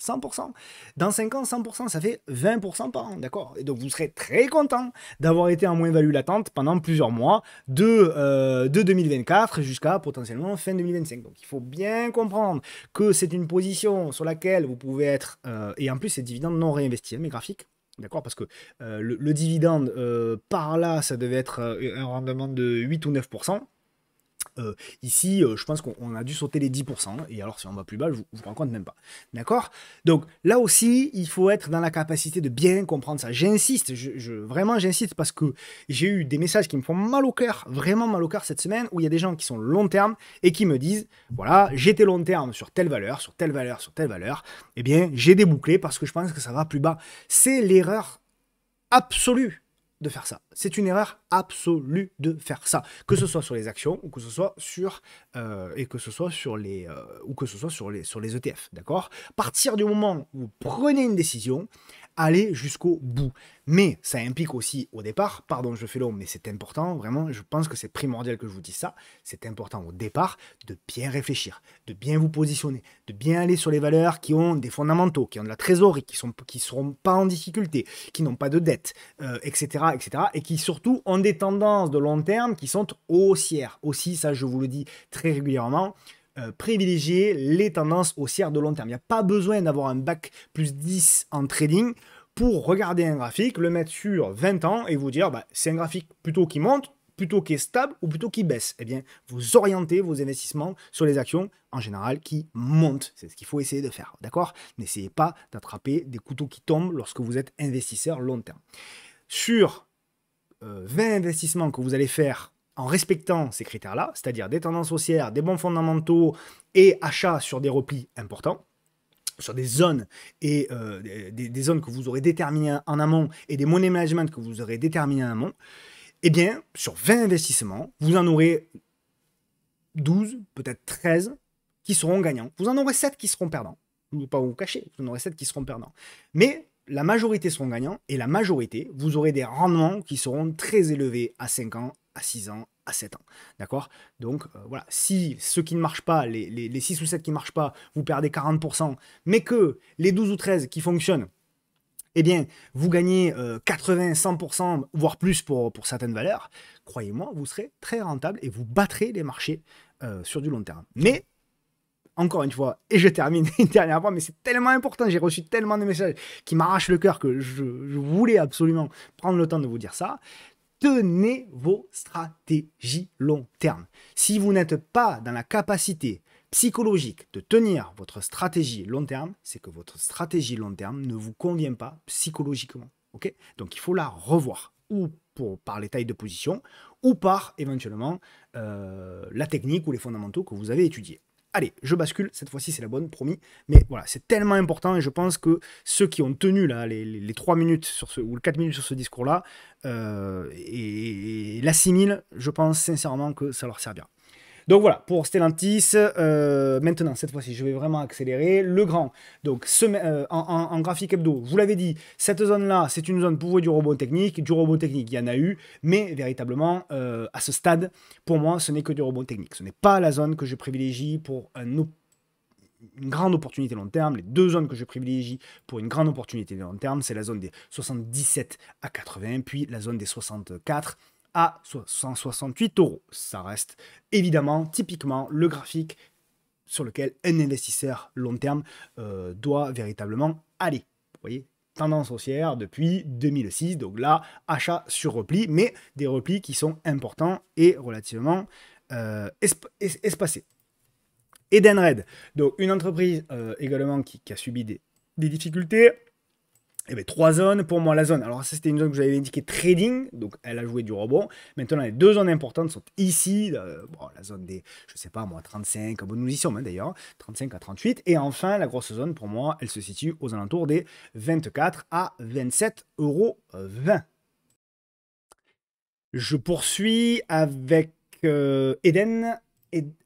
100%. Dans 5 ans, 100%, ça fait 20% par an, d'accord Et donc vous serez très content d'avoir été en moins-value latente pendant plusieurs mois, de, 2024 euh, jusqu'à potentiellement fin 2025. Donc il faut bien comprendre que c'est une position sur laquelle vous pouvez être, et en plus c'est dividende non réinvesti, hein, mes graphiques, D'accord Parce que euh, le, dividende, euh, par là, ça devait être euh, un rendement de 8 ou 9%. Euh, ici, euh, je pense qu'on a dû sauter les 10%, et alors si on va plus bas, je vous, vous rends compte même pas. D'accord Donc là aussi, il faut être dans la capacité de bien comprendre ça. J'insiste, je, vraiment j'insiste parce que j'ai eu des messages qui me font mal au cœur, vraiment mal au cœur cette semaine, où il y a des gens qui sont long terme et qui me disent, voilà, j'étais long terme sur telle valeur, sur telle valeur, sur telle valeur, eh bien j'ai débouclé parce que je pense que ça va plus bas. C'est l'erreur absolue faire ça. C'est une erreur absolue de faire ça, que ce soit sur les actions ou que ce soit sur euh, et que ce soit sur les euh, ou que ce soit sur les sur les ETF, d'accord. Partir du moment où vous prenez une décision, aller jusqu'au bout. Mais ça implique aussi au départ, pardon je fais long, mais c'est important, vraiment, je pense que c'est primordial que je vous dise ça, c'est important au départ de bien réfléchir, de bien vous positionner, de bien aller sur les valeurs qui ont des fondamentaux, qui ont de la trésorerie, qui ne qui seront pas en difficulté, qui n'ont pas de dette, etc., euh, etc., et qui surtout ont des tendances de long terme qui sont haussières. Aussi, ça je vous le dis très régulièrement, euh, privilégier les tendances haussières de long terme. Il n'y a pas besoin d'avoir un bac plus 10 en trading pour regarder un graphique, le mettre sur 20 ans et vous dire bah, c'est un graphique plutôt qui monte, plutôt qui est stable ou plutôt qui baisse. Eh bien, vous orientez vos investissements sur les actions en général qui montent. C'est ce qu'il faut essayer de faire, d'accord N'essayez pas d'attraper des couteaux qui tombent lorsque vous êtes investisseur long terme. Sur 20 euh, investissements que vous allez faire en respectant ces critères-là, c'est-à-dire des tendances haussières, des bons fondamentaux et achats sur des replis importants, sur des zones et euh, des, zones que vous aurez déterminées en amont et des money management que vous aurez déterminées en amont, eh bien, sur 20 investissements, vous en aurez 12, peut-être 13 qui seront gagnants. Vous en aurez 7 qui seront perdants. Je ne vais pas vous cacher, vous en aurez 7 qui seront perdants. Mais la majorité seront gagnants et la majorité, vous aurez des rendements qui seront très élevés à 5 ans, à 6 ans, à 7 ans. D'accord Donc euh, voilà, si ceux qui ne marchent pas, les, six 6 ou 7 qui ne marchent pas, vous perdez 40%, mais que les 12 ou 13 qui fonctionnent, eh bien, vous gagnez 80, euh, 100%, voire plus pour, certaines valeurs, croyez-moi, vous serez très rentable et vous battrez les marchés euh, sur du long terme. Mais, encore une fois, et je termine (laughs) une dernière fois, mais c'est tellement important, j'ai reçu tellement de messages qui m'arrachent le cœur que je voulais absolument prendre le temps de vous dire ça, tenez vos stratégies long terme. Si vous n'êtes pas dans la capacité psychologique de tenir votre stratégie long terme, c'est que votre stratégie long terme ne vous convient pas psychologiquement. ok Donc il faut la revoir, ou par les tailles de position, ou par éventuellement euh, la technique ou les fondamentaux que vous avez étudiés allez, je bascule, cette fois-ci c'est la bonne, promis. Mais voilà, c'est tellement important et je pense que ceux qui ont tenu là, les, trois 3 minutes sur ce, ou les 4 minutes sur ce discours-là, euh, et, l'assimile, l'assimilent, je pense sincèrement que ça leur sert bien. Donc voilà, pour Stellantis, euh, maintenant, cette fois-ci, je vais vraiment accélérer. Le grand, donc euh, en, graphique hebdo, vous l'avez dit, cette zone-là, c'est une zone pour du robot technique. Du robot technique, il y en a eu, mais véritablement, euh, à ce stade, pour moi, ce n'est que du robot technique. Ce n'est pas la zone que je privilégie pour une grande opportunité long terme. Les deux zones que je privilégie pour une grande opportunité long terme, c'est la zone des 77 à 80, puis la zone des 64 à 168 euros. Ça reste évidemment typiquement le graphique sur lequel un investisseur long terme euh, doit véritablement aller. Vous voyez Tendance haussière depuis 2006, donc là, achat sur repli, mais des replis qui sont importants et relativement euh, espacés. Edenred, donc une entreprise euh, également qui, a subi des difficultés, et eh bien, trois zones. Pour moi, la zone, alors ça c'était une zone que j'avais indiqué trading, donc elle a joué du rebond. Maintenant, les deux zones importantes sont ici, euh, la zone des, je sais pas moi, 35, bon, nous y sommes hein, d'ailleurs, 35 à 38. Et enfin, la grosse zone, pour moi, elle se situe aux alentours des 24 à 27,20 euros. Je poursuis avec euh, Eden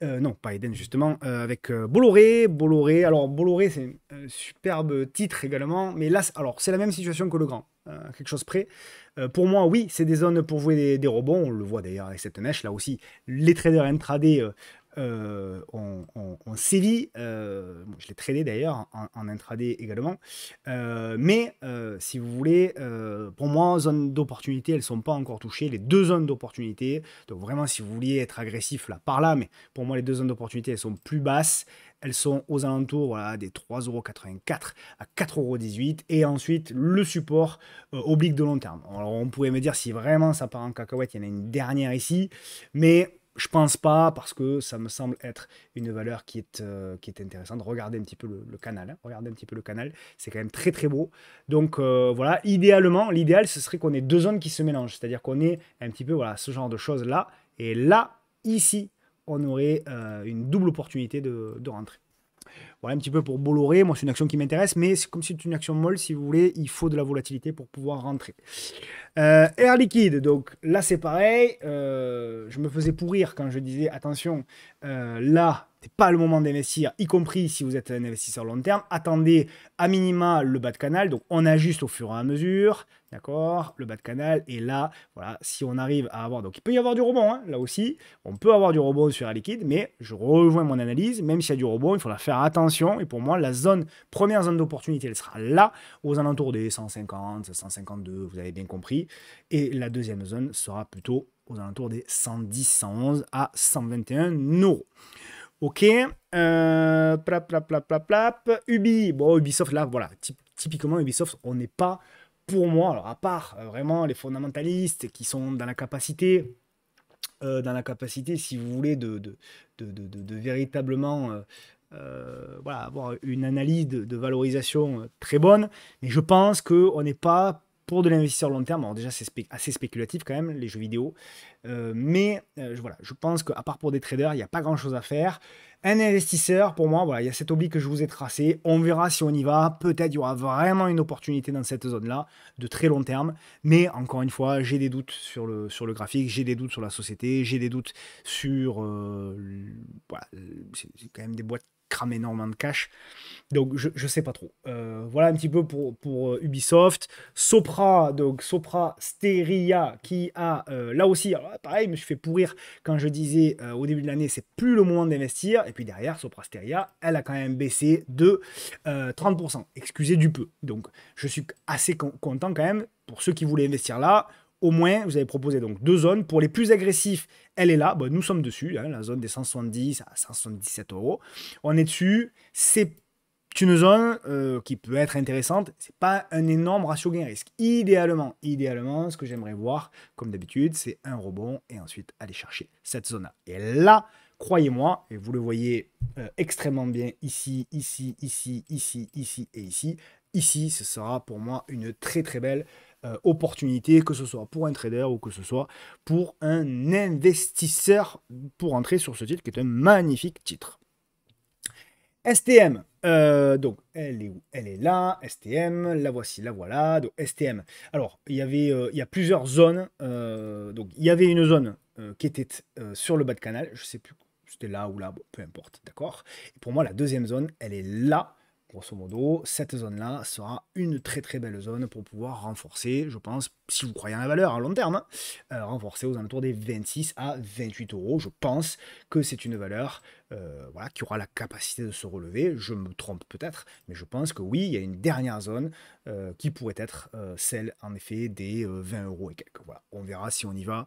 euh, non, pas Eden justement, euh, avec euh, Bolloré. Bolloré, alors Bolloré, c'est un superbe titre également, mais là, alors c'est la même situation que Le Grand, quelque chose près. pour moi, oui, c'est des zones pour jouer des, des rebonds, on le voit d'ailleurs avec cette mèche là aussi. Les traders intraday euh, on, sévit. Euh, je l'ai tradé d'ailleurs en, en, intraday également. Euh, mais si vous voulez, pour moi, zones d'opportunité, elles ne sont pas encore touchées. Les deux zones d'opportunité, donc vraiment, si vous vouliez être agressif là, par là, mais pour moi, les deux zones d'opportunité, elles sont plus basses. Elles sont aux alentours voilà, des 3,84€ à 4,18€. Et ensuite, le support oblique de long terme. Alors, on pourrait me dire si vraiment ça part en cacahuète, il y en a une dernière ici. Mais je pense pas parce que ça me semble être une valeur qui est, euh, qui est intéressante. Regardez un petit peu le, canal. Hein. un petit peu le canal. C'est quand même très très beau. Donc euh, voilà, idéalement, l'idéal ce serait qu'on ait deux zones qui se mélangent. C'est-à-dire qu'on ait un petit peu voilà, ce genre de choses là. Et là, ici, on aurait euh, une double opportunité de, rentrer. Voilà un petit peu pour Bolloré. Moi, c'est une action qui m'intéresse, mais c'est comme si c'est une action molle, si vous voulez, il faut de la volatilité pour pouvoir rentrer. Euh, Air Liquide, donc là c'est pareil, euh, je me faisais pourrir quand je disais attention, euh, là c'est pas le moment d'investir, y compris si vous êtes un investisseur long terme, attendez à minima le bas de canal, donc on ajuste au fur et à mesure, d'accord, le bas de canal, et là, voilà, si on arrive à avoir, donc il peut y avoir du rebond, hein, là aussi, on peut avoir du rebond sur Air Liquide, mais je rejoins mon analyse, même s'il y a du rebond, il faudra faire attention, et pour moi la zone, première zone d'opportunité, elle sera là, aux alentours des 150, 152, vous avez bien compris, et la deuxième zone sera plutôt aux alentours des 110, 111 à 121 euros. Ok, euh, plap, plap, plap, plap, plap. Ubi, bon, Ubisoft, là, voilà, typiquement Ubisoft, on n'est pas, pour moi, alors à part euh, vraiment les fondamentalistes qui sont dans la capacité, euh, dans la capacité, si vous voulez, de, de, de, véritablement avoir une analyse de, valorisation très bonne, mais je pense qu'on n'est pas pour de l'investisseur long terme, alors déjà c'est assez spéculatif quand même, les jeux vidéo, euh, mais euh, voilà, je pense qu'à part pour des traders, il n'y a pas grand-chose à faire. Un investisseur, pour moi, voilà, il y a cet oblique que je vous ai tracé, on verra si on y va, peut-être il y aura vraiment une opportunité dans cette zone-là, de très long terme, mais encore une fois, j'ai des doutes sur le, sur le graphique, j'ai des doutes sur la société, j'ai des doutes sur... Euh, voilà, c'est quand même des boîtes crame énormément de cash. Donc je, je sais pas trop. Euh, voilà un petit peu pour, pour euh, Ubisoft. Sopra, donc Sopra Steria, qui a euh, là aussi, pareil, je me suis fait pourrir quand je disais au début de l'année, c'est plus le moment d'investir. Et puis derrière, Sopra Steria, elle a quand même baissé de 30%. Excusez du peu. Donc je suis assez content quand même. Pour ceux qui voulaient investir là, au moins, vous avez proposé donc deux zones. Pour les plus agressifs, elle est là. nous sommes dessus, hein, la zone des 170 à 177 euros. On est dessus. C'est une zone euh, qui peut être intéressante. n'est pas un énorme ratio gain-risque. Idéalement, idéalement, ce que j'aimerais voir, comme d'habitude, c'est un rebond et ensuite aller chercher cette zone-là. Et là, croyez-moi, et vous le voyez euh, extrêmement bien ici, ici, ici, ici, ici et ici. Ici, ce sera pour moi une très très belle euh, opportunité, que ce soit pour un trader ou que ce soit pour un investisseur pour entrer sur ce titre qui est un magnifique titre. STM, euh, donc elle est où Elle est là, STM, la voici, la voilà, donc STM. Alors, il y avait, euh, il y a plusieurs zones, donc il y avait une zone qui était sur le bas de canal, je sais plus, c'était là ou là, peu importe, d'accord Pour moi, la deuxième zone, elle est là, grosso modo, cette zone-là sera une très très belle zone pour pouvoir renforcer, je pense, si vous croyez en la valeur à long terme, hein, euh, renforcer aux alentours des 26 à 28 euros. Je pense que c'est une valeur euh, voilà, qui aura la capacité de se relever. Je me trompe peut-être, mais je pense que oui, il y a une dernière zone euh, qui pourrait être celle, en effet, des 20 euros et quelques. Voilà, on verra si on y va.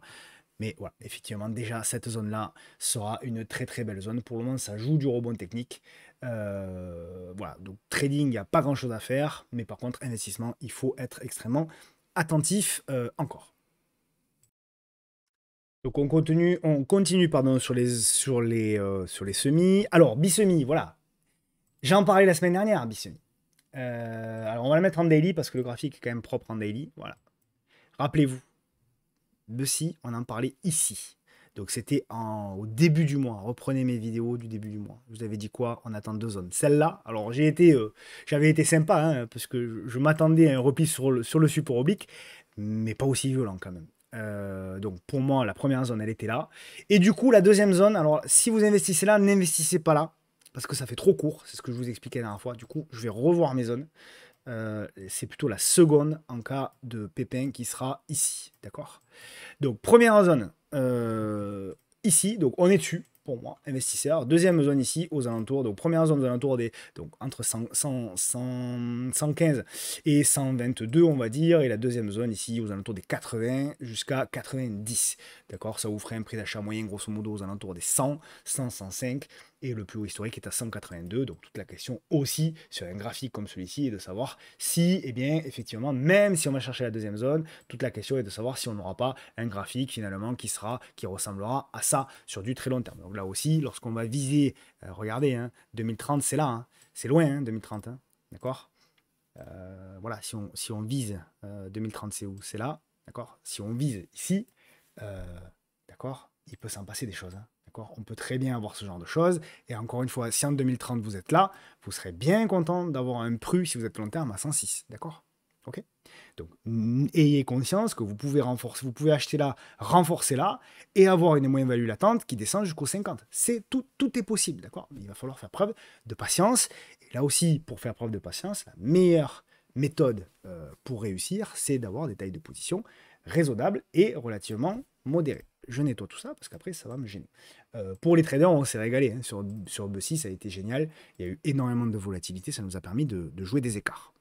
Mais voilà, effectivement, déjà, cette zone-là sera une très très belle zone. Pour le moment, ça joue du rebond technique. Euh, voilà, donc trading, il n'y a pas grand chose à faire, mais par contre, investissement, il faut être extrêmement attentif euh, encore. Donc on continue, on continue pardon, sur les, sur les, euh, sur les semis. Alors, bisemi, voilà. J'en parlais la semaine dernière, bisemi. alors on va le mettre en daily parce que le graphique est quand même propre en daily. Voilà. Rappelez-vous, de on en parlait ici. Donc c'était au début du mois. Reprenez mes vidéos du début du mois. Je vous avez dit quoi On attend deux zones. Celle-là, alors j'ai été, euh, j'avais été sympa hein, parce que je, m'attendais à un repli sur le, sur le support oblique, mais pas aussi violent quand même. Euh, donc pour moi, la première zone, elle était là. Et du coup, la deuxième zone, alors si vous investissez là, n'investissez pas là parce que ça fait trop court. C'est ce que je vous expliquais la dernière fois. Du coup, je vais revoir mes zones. Euh, c'est plutôt la seconde en cas de pépin qui sera ici. D'accord Donc, première zone, euh, ici, donc on est dessus pour moi, investisseur. Deuxième zone ici, aux alentours, donc première zone aux alentours des, donc entre 100, 115 et 122, on va dire, et la deuxième zone ici, aux alentours des 80 jusqu'à 90, d'accord Ça vous ferait un prix d'achat moyen, grosso modo, aux alentours des 100, 100, 105, et le plus haut historique est à 182. Donc toute la question aussi sur un graphique comme celui-ci est de savoir si, eh bien, effectivement, même si on va chercher la deuxième zone, toute la question est de savoir si on n'aura pas un graphique finalement qui sera, qui ressemblera à ça sur du très long terme. Donc là aussi, lorsqu'on va viser, euh, regardez, 2030, hein, c'est là, hein. c'est loin, 2030, hein, d'accord euh, Voilà, si on, vise 2030, euh, c'est où C'est là, d'accord Si on vise ici, d'accord Il peut s'en passer des choses. On peut très bien avoir ce genre de choses. Et encore une fois, si en 2030 vous êtes là, vous serez bien content d'avoir un PRU si vous êtes long terme à 106. D'accord Ok Donc mm, ayez conscience que vous pouvez renforcer, vous pouvez acheter là, renforcer là, et avoir une moyenne-value latente qui descend jusqu'au 50. C'est tout, tout est possible, d'accord Il va falloir faire preuve de patience. Et là aussi, pour faire preuve de patience, la meilleure méthode euh, pour réussir, c'est d'avoir des tailles de position raisonnables et relativement modérées je nettoie tout ça parce qu'après ça va me gêner. Euh, pour les traders, on s'est régalé. Hein. Sur, sur B6, ça a été génial. Il y a eu énormément de volatilité, ça nous a permis de, jouer des écarts.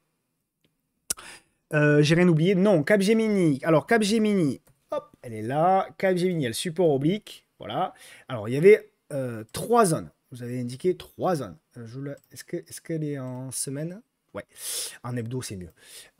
Euh, j'ai rien oublié. Non, Capgemini. Alors, Capgemini, hop, elle est là. Capgemini, elle support oblique. Voilà. Alors, il y avait euh, trois zones. Vous avez indiqué trois zones. Est-ce qu'elle est, est, en semaine Ouais. En hebdo, c'est mieux.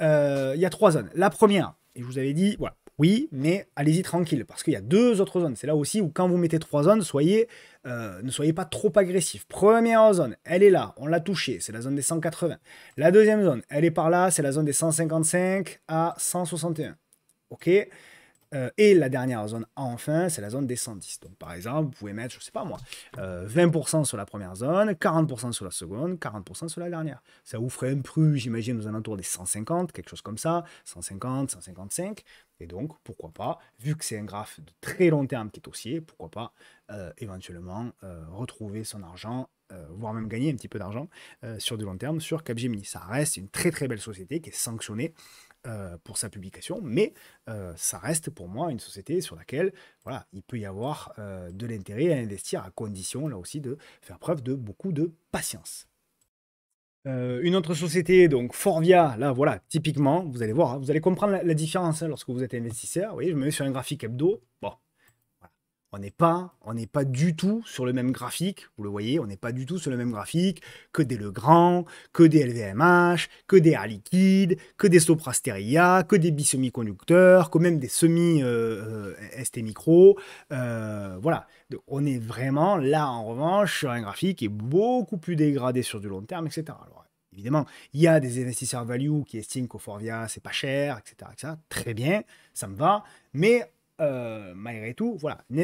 Il y a trois zones. La première, et je vous avais dit, voilà, oui, mais allez-y tranquille, parce qu'il y a deux autres zones. C'est là aussi où quand vous mettez trois zones, soyez, euh, ne soyez pas trop agressif. Première zone, elle est là, on l'a touchée, c'est la zone des 180. La deuxième zone, elle est par là, c'est la zone des 155 à 161. Ok euh, et la dernière zone, enfin, c'est la zone des 110. Donc, par exemple, vous pouvez mettre, je ne sais pas moi, 20% euh, sur la première zone, 40% sur la seconde, 40% sur la dernière. Ça vous ferait un pru, j'imagine, aux alentours des 150, quelque chose comme ça, 150, 155. Et donc, pourquoi pas, vu que c'est un graphe de très long terme qui est haussier, pourquoi pas euh, éventuellement retrouver son argent voire même gagner un petit peu d'argent sur du long terme sur Capgemini. Ça reste une très très belle société qui est sanctionnée euh, pour sa publication, mais euh, ça reste pour moi une société sur laquelle voilà, il peut y avoir euh, de l'intérêt à investir à condition là aussi de faire preuve de beaucoup de patience. une autre société, donc Forvia, là voilà, typiquement, vous allez voir, hein, vous allez comprendre la, différence hein, lorsque vous êtes investisseur. Vous voyez, je me mets sur un graphique hebdo. Bon, on n'est pas, on n'est pas du tout sur le même graphique. Vous le voyez, on n'est pas du tout sur le même graphique que des Legrand, que des LVMH, que des A Liquide, que des Soprasteria, que des bisemiconducteurs, que même des semi euh, euh, ST micro. Euh, voilà, on est vraiment là en revanche sur un graphique qui est beaucoup plus dégradé sur du long terme, etc. Alors, Évidemment, il y a des investisseurs value qui estiment Forvia c'est pas cher, etc., etc. Très bien, ça me va. Mais euh, malgré tout, voilà, un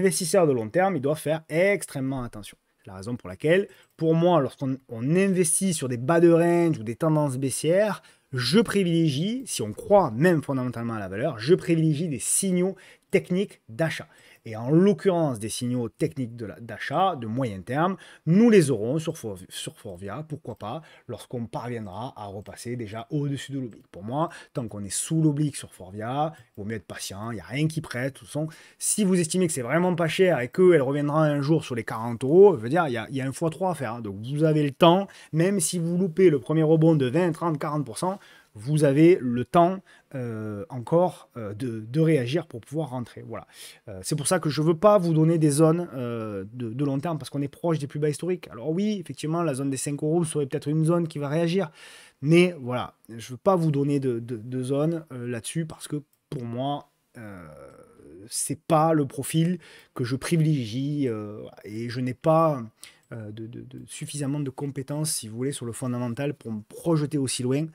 de long terme, il doit faire extrêmement attention. C'est la raison pour laquelle, pour moi, lorsqu'on investit sur des bas de range ou des tendances baissières, je privilégie, si on croit même fondamentalement à la valeur, je privilégie des signaux techniques d'achat. Et en l'occurrence, des signaux techniques d'achat de, moyen terme, nous les aurons sur, sur Forvia, pourquoi pas, lorsqu'on parviendra à repasser déjà au-dessus de l'oblique. Pour moi, tant qu'on est sous l'oblique sur Forvia, il vaut mieux être patient, il n'y a rien qui prête. Tout son. si vous estimez que c'est vraiment pas cher et qu'elle reviendra un jour sur les 40 euros, je veux dire, il y a, y a un x3 à faire. Hein. Donc vous avez le temps, même si vous loupez le premier rebond de 20, 30, 40%, vous avez le temps euh, encore euh, de, réagir pour pouvoir rentrer. Voilà. Euh, c'est pour ça que je ne veux pas vous donner des zones de, long terme parce qu'on est proche des plus bas historiques. Alors oui, effectivement, la zone des 5 euros serait peut-être une zone qui va réagir. Mais voilà, je ne veux pas vous donner de, de zone là-dessus parce que pour moi, c'est pas le profil que je privilégie et je n'ai pas... De, suffisamment de compétences, si vous voulez, sur le fondamental pour me projeter aussi loin.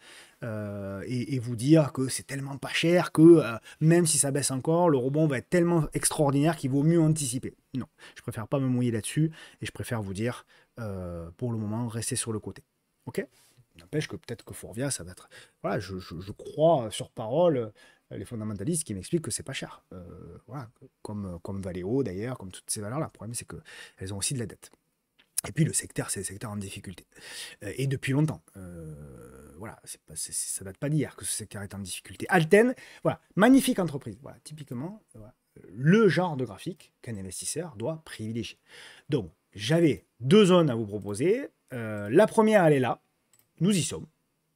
Euh, et, vous dire que c'est tellement pas cher que euh, même si ça baisse encore, le rebond va être tellement extraordinaire qu'il vaut mieux anticiper. Non, je préfère pas me mouiller là-dessus et je préfère vous dire euh, pour le moment rester sur le côté. Ok N'empêche que peut-être que Fourvia, ça va être. Voilà, je, crois sur parole les fondamentalistes qui m'expliquent que c'est pas cher. voilà, comme, comme Valeo d'ailleurs, comme toutes ces valeurs-là. Le problème, c'est qu'elles ont aussi de la dette. Et puis le secteur, c'est le secteur en difficulté. Euh, et depuis longtemps. Euh, voilà, pas, ça date pas d'hier que ce secteur est en difficulté. Alten, voilà, magnifique entreprise. Voilà, typiquement, le genre de graphique qu'un investisseur doit privilégier. Donc, j'avais deux zones à vous proposer. Euh, la première, elle est là. Nous y sommes.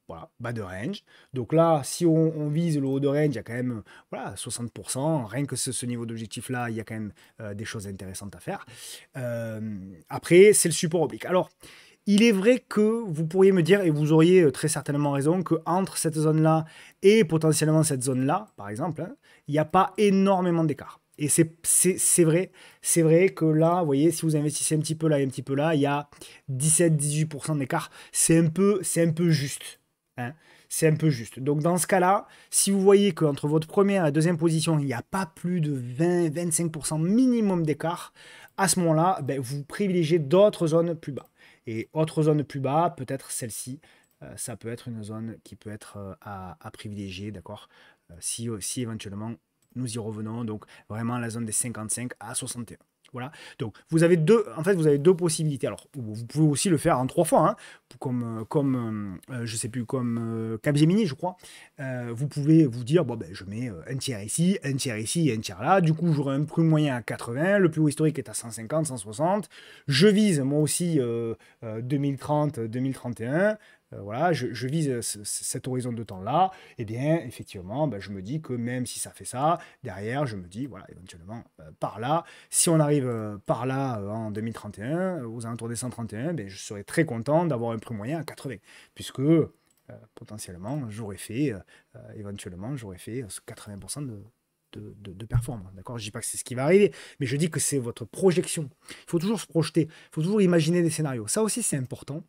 Voilà, bas de range. Donc là, si on, vise le haut de range, il y a quand même voilà, 60%. Rien que ce, niveau d'objectif-là, il y a quand même euh, des choses intéressantes à faire. Euh, après, c'est le support oblique. Alors, il est vrai que vous pourriez me dire, et vous auriez euh, très certainement raison, que entre cette zone-là et potentiellement cette zone-là, par exemple, hein, il n'y a pas énormément d'écart. Et c'est vrai, c'est vrai que là, vous voyez, si vous investissez un petit peu là et un petit peu là, il y a 17-18% d'écart. C'est un, peu, un peu juste. Hein, c'est un peu juste. Donc dans ce cas-là, si vous voyez qu'entre votre première et deuxième position, il n'y a pas plus de 20-25% minimum d'écart, à ce moment-là, ben, vous privilégiez d'autres zones plus bas. Et autres zone plus bas, peut-être celle-ci, euh, ça peut être une zone qui peut être euh, à, privilégier, d'accord euh, si, si éventuellement nous y revenons, donc vraiment la zone des 55 à 61. Voilà. Donc vous avez deux, en fait, vous avez deux possibilités. Alors vous pouvez aussi le faire en trois fois, hein. comme euh, comme euh, euh, je sais plus comme Capgemini, je crois. vous pouvez vous dire bon ben je mets un tiers ici, un tiers ici, et un tiers là. Du coup j'aurai un prix moyen à 80, le plus haut historique est à 150, 160. Je vise moi aussi 2030, 2031. Euh, voilà, je, je vise euh, cet horizon de temps-là, et eh bien, effectivement, bah, je me dis que même si ça fait ça, derrière, je me dis, voilà, éventuellement, euh, par là, si on arrive par là en 2031, aux alentours des 131, ben, je serais très content d'avoir un prix moyen à 80, puisque potentiellement, j'aurais fait, éventuellement, j'aurais fait 80% de, de, performance. D'accord Je dis pas que c'est ce qui va arriver, mais je dis que c'est votre projection. Il faut toujours se projeter, il faut toujours imaginer des scénarios. Ça aussi, c'est important.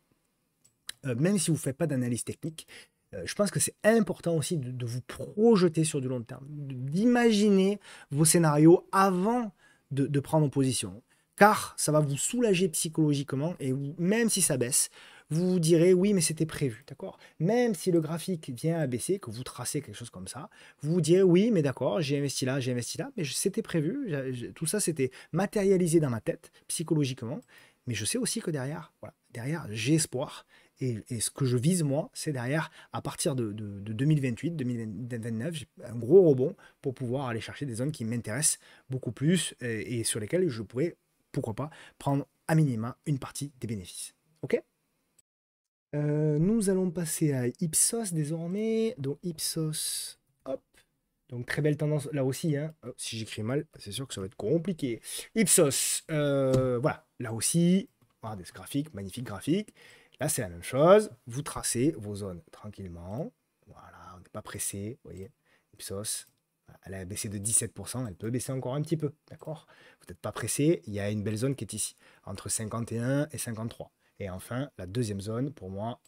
Euh, même si vous ne faites pas d'analyse technique, euh, je pense que c'est important aussi de, vous projeter sur du long terme, d'imaginer vos scénarios avant de, de, prendre position. Car ça va vous soulager psychologiquement et même si ça baisse, vous vous direz oui, mais c'était prévu, d'accord Même si le graphique vient à baisser, que vous tracez quelque chose comme ça, vous vous direz oui, mais d'accord, j'ai investi là, j'ai investi là, mais c'était prévu, tout ça c'était matérialisé dans ma tête psychologiquement, mais je sais aussi que derrière, voilà, derrière, j'ai espoir et, ce que je vise, moi, c'est derrière, à partir de, 2028, 2029, j'ai un gros rebond pour pouvoir aller chercher des zones qui m'intéressent beaucoup plus et, sur lesquelles je pourrais, pourquoi pas, prendre à minima une partie des bénéfices. OK euh, nous allons passer à Ipsos désormais. Donc Ipsos, hop. Donc très belle tendance là aussi. Hein. Oh, si j'écris mal, c'est sûr que ça va être compliqué. Ipsos, euh, voilà, là aussi, regardez ah, ce graphique, magnifique graphique. Là, c'est la même chose. Vous tracez vos zones tranquillement. Voilà, on n'est pas pressé, vous voyez. Ipsos, elle a baissé de 17%, elle peut baisser encore un petit peu, d'accord Vous n'êtes pas pressé, il y a une belle zone qui est ici, entre 51 et 53. Et enfin, la deuxième zone, pour moi,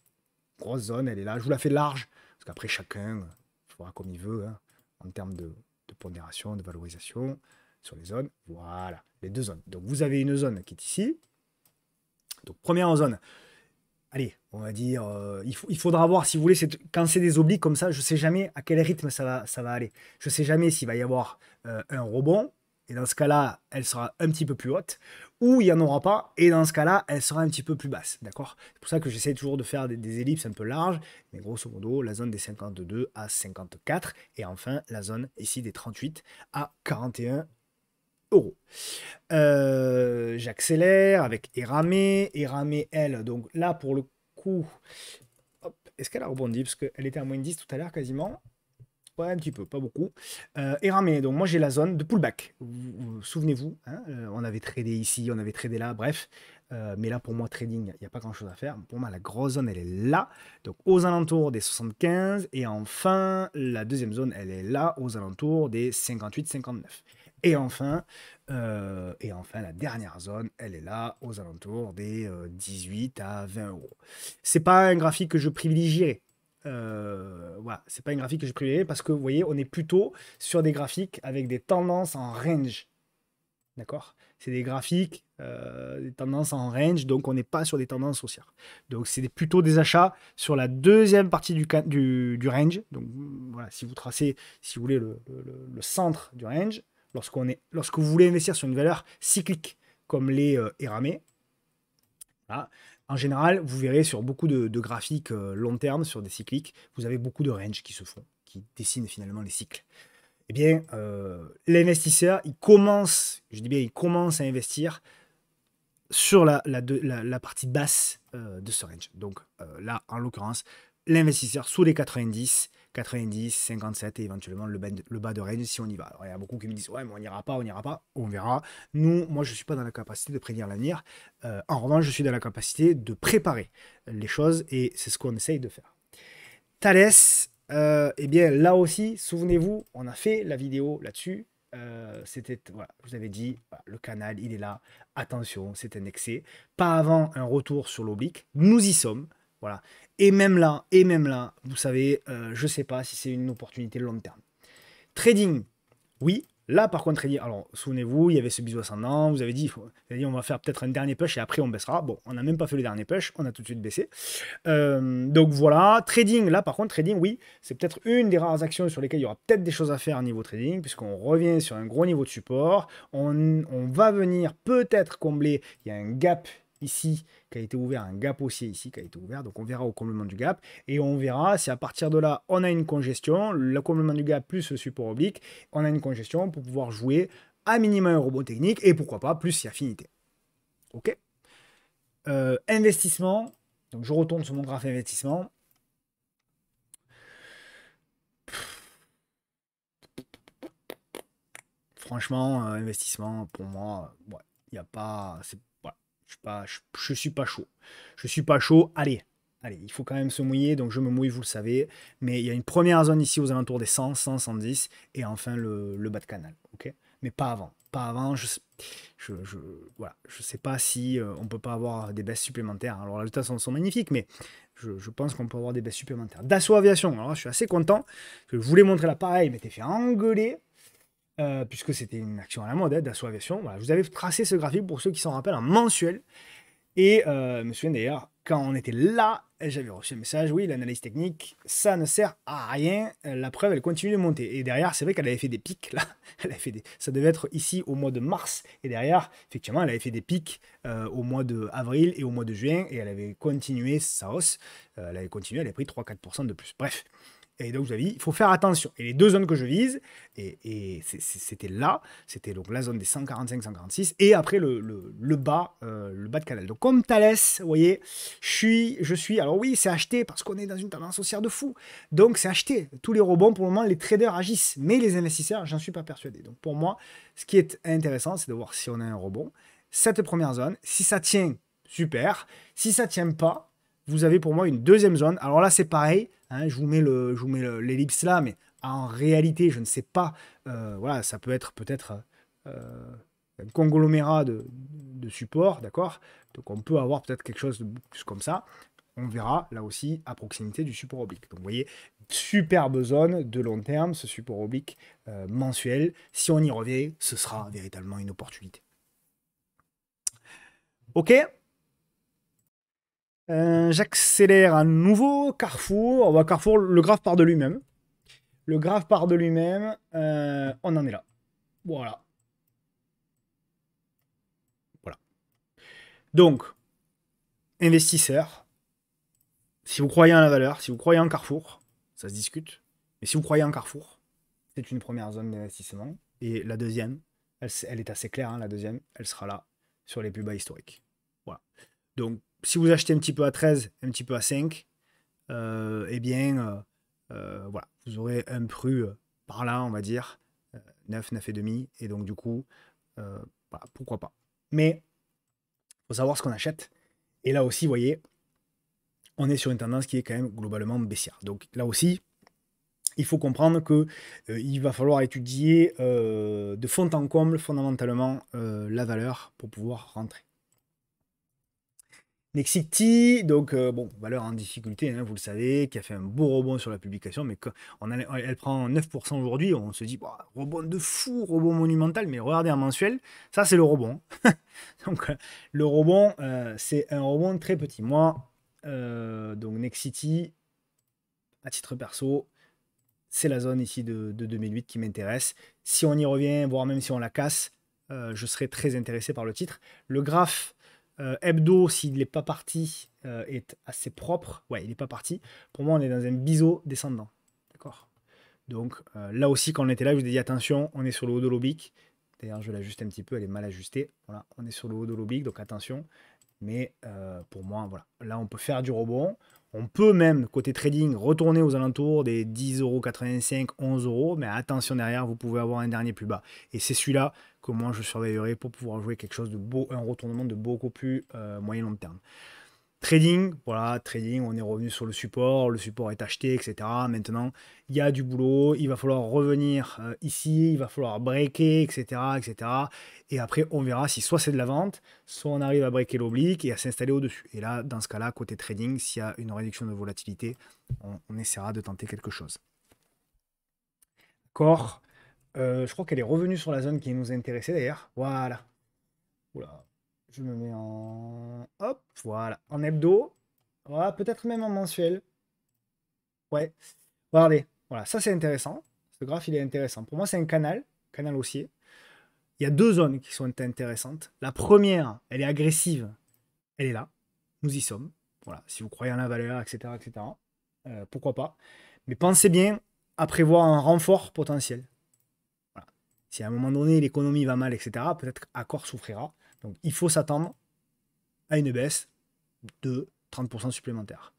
grosse zone, elle est là. Je vous la fais large, parce qu'après, chacun fera comme il veut, hein, en termes de, de pondération, de valorisation sur les zones. Voilà, les deux zones. Donc, vous avez une zone qui est ici. Donc, première zone, allez, on va dire, euh, il, faudra voir, si vous voulez, quand c'est des obliques comme ça, je ne sais jamais à quel rythme ça va, ça va aller. Je ne sais jamais s'il va y avoir euh, un rebond, et dans ce cas-là, elle sera un petit peu plus haute, ou il n'y en aura pas, et dans ce cas-là, elle sera un petit peu plus basse, d'accord C'est pour ça que j'essaie toujours de faire des, des, ellipses un peu larges, mais grosso modo, la zone des 52 à 54, et enfin, la zone ici des 38 à 41 euros. Euh, j'accélère avec Eramé. Eramé, elle, donc là, pour le coup, est-ce qu'elle a rebondi Parce qu'elle était à moins 10 tout à l'heure quasiment. Ouais, un petit peu, pas beaucoup. Eramé, euh, donc moi j'ai la zone de pullback. Souvenez-vous, hein, euh, on avait tradé ici, on avait tradé là, bref. mais là, pour moi, trading, il n'y a pas grand-chose à faire. Pour moi, la grosse zone, elle est là. Donc, aux alentours des 75. Et enfin, la deuxième zone, elle est là, aux alentours des 58-59. Et enfin, euh, et enfin, la dernière zone, elle est là, aux alentours des 18 euh, à 20 euros. C'est pas un graphique que je privilégierais. Euh, voilà, c'est pas un graphique que je privilégierais parce que vous voyez, on est plutôt sur des graphiques avec des tendances en range. D'accord C'est des graphiques, euh, des tendances en range, donc on n'est pas sur des tendances haussières. Donc c'est plutôt des achats sur la deuxième partie du, du, du range. Donc voilà, si vous tracez, si vous voulez, le centre du range, lorsque vous voulez investir sur une valeur cyclique comme les euh, en général, vous verrez sur beaucoup de, graphiques euh, long terme, sur des cycliques, vous avez beaucoup de ranges qui se font, qui dessinent finalement les cycles. Eh bien, euh, l'investisseur, il commence, je dis bien, il commence à investir sur la, la partie basse euh, de ce range. Donc là, en l'occurrence, l'investisseur sous les 90, 90, 57 et éventuellement le, ben, bas de range si on y va. Alors, il y a beaucoup qui me disent ouais mais on n'ira pas, on n'ira pas, on verra. Nous, moi je ne suis pas dans la capacité de prédire l'avenir. Euh, en revanche, je suis dans la capacité de préparer les choses et c'est ce qu'on essaye de faire. Thales, euh, eh bien là aussi, souvenez-vous, on a fait la vidéo là-dessus. Euh, c'était je vous avais dit bah, le canal il est là attention c'est un excès. pas avant un retour sur l'oblique nous y sommes voilà. Et même là, et même là, vous savez, euh, je ne sais pas si c'est une opportunité de long terme. Trading, oui. Là, par contre, trading, alors souvenez-vous, il y avait ce bisou ascendant, vous avez dit, vous avez dit on va faire peut-être un dernier push et après on baissera. Bon, on n'a même pas fait le dernier push, on a tout de suite baissé. Euh, donc voilà, trading, là par contre, trading, oui, c'est peut-être une des rares actions sur lesquelles il y aura peut-être des choses à faire au niveau trading, puisqu'on revient sur un gros niveau de support. On, on va venir peut-être combler, il y a un gap ici, qui a été ouvert, un gap haussier ici, qui a été ouvert. Donc on verra au comblement du gap. Et on verra si à partir de là, on a une congestion, le comblement du gap plus le support oblique, on a une congestion pour pouvoir jouer à minima un robot technique et pourquoi pas plus si affinité. Ok euh, Investissement. Donc je retourne sur mon graphe investissement. Franchement, euh, investissement, pour moi, il n'y a pas. Je suis pas, je, suis pas chaud. Je suis pas chaud. Allez, Allez, il faut quand même se mouiller, donc je me mouille, vous le savez. Mais il y a une première zone ici aux alentours des 100, 100, 110, et enfin le, bas de canal, ok Mais pas avant, pas avant, je je, sais pas si on euh, on peut pas avoir des baisses supplémentaires. Alors les résultats sont, magnifiques, mais je, pense qu'on peut avoir des baisses supplémentaires. Dassault Aviation, alors je suis assez content, je voulais montrer l'appareil, mais t'es fait engueuler, euh, puisque c'était une action à la mode hein, d'Assaut Voilà, je vous avais tracé ce graphique pour ceux qui s'en rappellent, en mensuel. Et euh, je me souviens d'ailleurs, quand on était là, j'avais reçu le message, oui, l'analyse technique, ça ne sert à rien, la preuve, elle continue de monter. Et derrière, c'est vrai qu'elle avait fait des pics, là, (laughs) elle fait des... ça devait être ici au mois de mars, et derrière, effectivement, elle avait fait des pics euh, au mois d'avril avril et au mois de juin, et elle avait continué sa hausse, euh, elle avait continué, elle avait pris 3-4% de plus. Bref, et donc, vous avez dit, il faut faire attention. Et les deux zones que je vise, et, c'était là, c'était donc la zone des 145-146, et après le, bas, euh, le bas de canal. Donc, comme Thalès, vous voyez, je suis, je suis, alors oui, c'est acheté parce qu'on est dans une tendance haussière de fou. Donc, c'est acheté. Tous les rebonds, pour le moment, les traders agissent, mais les investisseurs, j'en suis pas persuadé. Donc, pour moi, ce qui est intéressant, c'est de voir si on a un rebond. Cette première zone, si ça tient, super. Si ça tient pas, vous avez pour moi une deuxième zone. Alors là, c'est pareil Hein, je vous mets le, je vous l'ellipse là, mais en réalité, je ne sais pas. Euh, voilà, ça peut être peut-être euh, un conglomérat de, de supports, d'accord Donc on peut avoir peut-être quelque chose de plus comme ça. On verra là aussi à proximité du support oblique. Donc vous voyez, superbe zone de long terme, ce support oblique euh, mensuel. Si on y revient, ce sera véritablement une opportunité. Ok euh, j'accélère à nouveau. Carrefour. Carrefour, le graphe part de lui-même. Le graphe part de lui-même. Euh, on en est là. Voilà. Voilà. Donc, investisseurs, Si vous croyez en la valeur, si vous croyez en Carrefour, ça se discute. Mais si vous croyez en Carrefour, c'est une première zone d'investissement. Et la deuxième, elle, est assez claire, hein, la deuxième, elle sera là sur les plus bas historiques. Voilà. Donc, si vous achetez un petit peu à 13, un petit peu à 5, euh, eh bien, euh, euh, voilà, vous aurez un pru par là, on va dire, 9, 9,5. et donc, du coup, pourquoi pas. Mais il faut savoir ce qu'on achète. Et là aussi, vous voyez, on est sur une tendance qui est quand même globalement baissière. Donc là aussi, il faut comprendre que il va falloir étudier de fond en comble fondamentalement la valeur pour pouvoir rentrer. Nexity, donc euh, bon, valeur en difficulté, hein, vous le savez, qui a fait un beau rebond sur la publication, mais elle prend 9% aujourd'hui, on se dit, bah, rebond de fou, rebond monumental, mais regardez un mensuel, ça c'est le rebond. (laughs) donc euh, le rebond, euh, c'est un rebond très petit. Moi, donc Nexity, à titre perso, c'est la zone ici de, de 2008 qui m'intéresse. Si on y revient, voire même si on la casse, je serai très intéressé par le titre. Le graphe euh, Hebdo, s'il n'est pas parti, euh, est assez propre. Ouais, il n'est pas parti. Pour moi, on est dans un biseau descendant. D'accord Donc euh, là aussi, quand on était là, je vous ai dit attention, on est sur le haut de l'oblique. D'ailleurs, je l'ajuste un petit peu, elle est mal ajustée. Voilà, on est sur le haut de l'oblique, donc attention. Mais pour moi, voilà. Là, on peut faire du rebond. On peut même, côté trading, retourner aux alentours des 11 euros, mais attention derrière, vous pouvez avoir un dernier plus bas. Et c'est celui-là comment je surveillerai pour pouvoir jouer quelque chose de beau, un retournement de beaucoup plus euh, moyen long terme. Trading, voilà, trading, on est revenu sur le support, le support est acheté, etc. Maintenant, il y a du boulot, il va falloir revenir euh, ici, il va falloir breaker, etc., etc. Et après, on verra si soit c'est de la vente, soit on arrive à breaker l'oblique et à s'installer au-dessus. Et là, dans ce cas-là, côté trading, s'il y a une réduction de volatilité, on, on essaiera de tenter quelque chose. D'accord euh, je crois qu'elle est revenue sur la zone qui nous intéressait d'ailleurs. Voilà. Je me mets en... Hop, voilà. En hebdo. Voilà, peut-être même en mensuel. Ouais. Regardez. Voilà, ça c'est intéressant. Ce graphe, il est intéressant. Pour moi, c'est un canal. Canal haussier. Il y a deux zones qui sont intéressantes. La première, elle est agressive. Elle est là. Nous y sommes. Voilà, si vous croyez en la valeur, etc., etc. Euh, pourquoi pas. Mais pensez bien à prévoir un renfort potentiel. Si à un moment donné, l'économie va mal, etc., peut-être Accor souffrira. Donc il faut s'attendre à une baisse de 30% supplémentaire.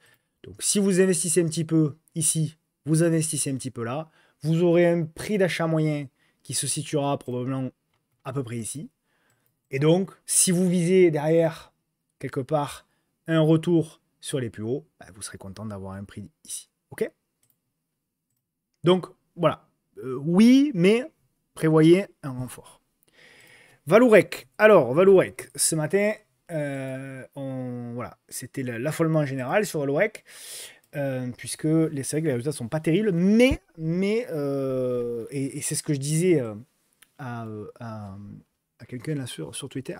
Donc si vous investissez un petit peu ici, vous investissez un petit peu là, vous aurez un prix d'achat moyen qui se situera probablement à peu près ici. Et donc, si vous visez derrière, quelque part, un retour sur les plus hauts, bah, vous serez content d'avoir un prix ici. OK Donc, voilà. Euh, oui, mais prévoyez un renfort. Valourec. Alors, Valourec, ce matin, euh, voilà, c'était l'affolement général sur Valourec, euh, puisque les, c'est vrai les résultats sont pas terribles, mais, mais euh, et, c'est ce que je disais à, quelqu'un là sur, sur Twitter,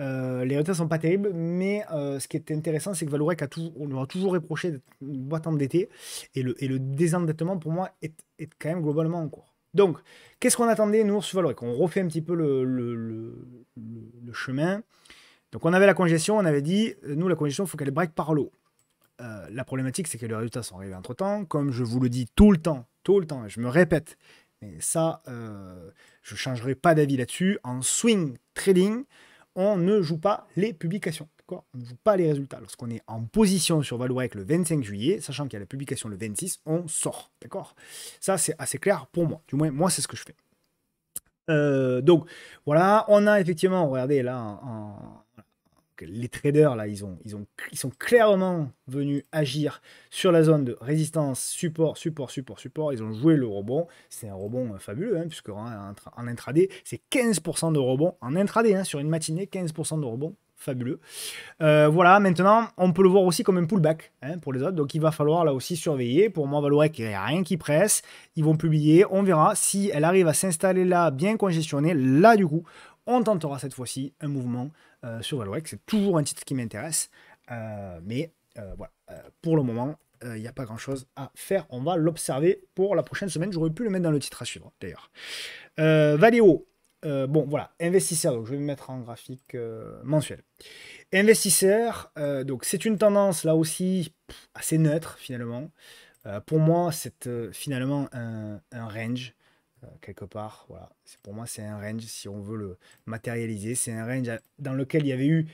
les résultats sont pas terribles, mais ce qui est intéressant, c'est que Valourec, a tout, on lui toujours reproché d'être une boîte endettée, et le, et le désendettement, pour moi, est, quand même globalement en cours. Donc, qu'est-ce qu'on attendait, nous, sur On refait un petit peu le, chemin. Donc, on avait la congestion, on avait dit, euh, nous, la congestion, il faut qu'elle break par l'eau. Euh, la problématique, c'est que les résultats sont arrivés entre-temps. Comme je vous le dis tout le temps, tout le temps, je me répète, mais ça, euh, je ne changerai pas d'avis là-dessus. En swing trading, on ne joue pas les publications. On ne joue pas les résultats. Lorsqu'on est en position sur Valourec le 25 juillet, sachant qu'il y a la publication le 26, on sort. D'accord Ça, c'est assez clair pour moi. Du moins, moi, c'est ce que je fais. Euh, donc, voilà. On a effectivement, regardez là, les traders là, ils ont, ils ont, ils sont clairement venus agir sur la zone de résistance, support, support, support, support. Ils ont joué le rebond. C'est un rebond euh, fabuleux, hein, puisque hein, en, en intraday, c'est 15% de rebond en intraday hein, sur une matinée, 15% de rebond, fabuleux. Euh, voilà, maintenant, on peut le voir aussi comme un pullback hein, pour les autres. Donc, il va falloir là aussi surveiller. Pour moi, Valorec, il n'y a rien qui presse. Ils vont publier. On verra si elle arrive à s'installer là, bien congestionnée. Là, du coup, on tentera cette fois-ci un mouvement euh, sur Valorec. C'est toujours un titre qui m'intéresse. Euh, mais voilà, pour le moment, il n'y a pas grand-chose à faire. On va l'observer pour la prochaine semaine. J'aurais pu le mettre dans le titre à suivre, d'ailleurs. Valéo, euh, bon, voilà, investisseur, donc je vais me mettre en graphique euh, mensuel. Investisseur, euh, donc c'est une tendance là aussi assez neutre finalement. pour moi, c'est finalement un, range, quelque part. Voilà. Pour moi, c'est un range, si on veut le matérialiser. C'est un range dans lequel il y avait eu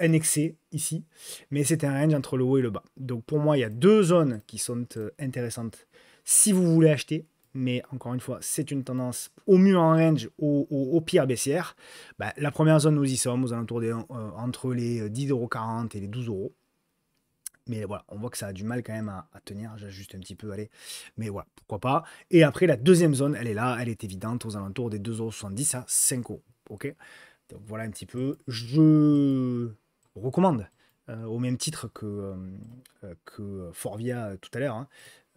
un excès ici, mais c'est un range entre le haut et le bas. Donc pour moi, il y a deux zones qui sont intéressantes si vous voulez acheter mais encore une fois, c'est une tendance au mieux en range, au, pire baissière. Bah, la première zone, nous y sommes, aux alentours des, euh, entre les 10,40€ euh, et les 12 euros. Mais voilà, on voit que ça a du mal quand même à, tenir. J'ajuste un petit peu, allez. Mais voilà, pourquoi pas. Et après, la deuxième zone, elle est là, elle est évidente, aux alentours des 2,70€ à 5 euros. Ok Donc voilà un petit peu. Je recommande, euh, au même titre que, que Forvia tout à l'heure, hein.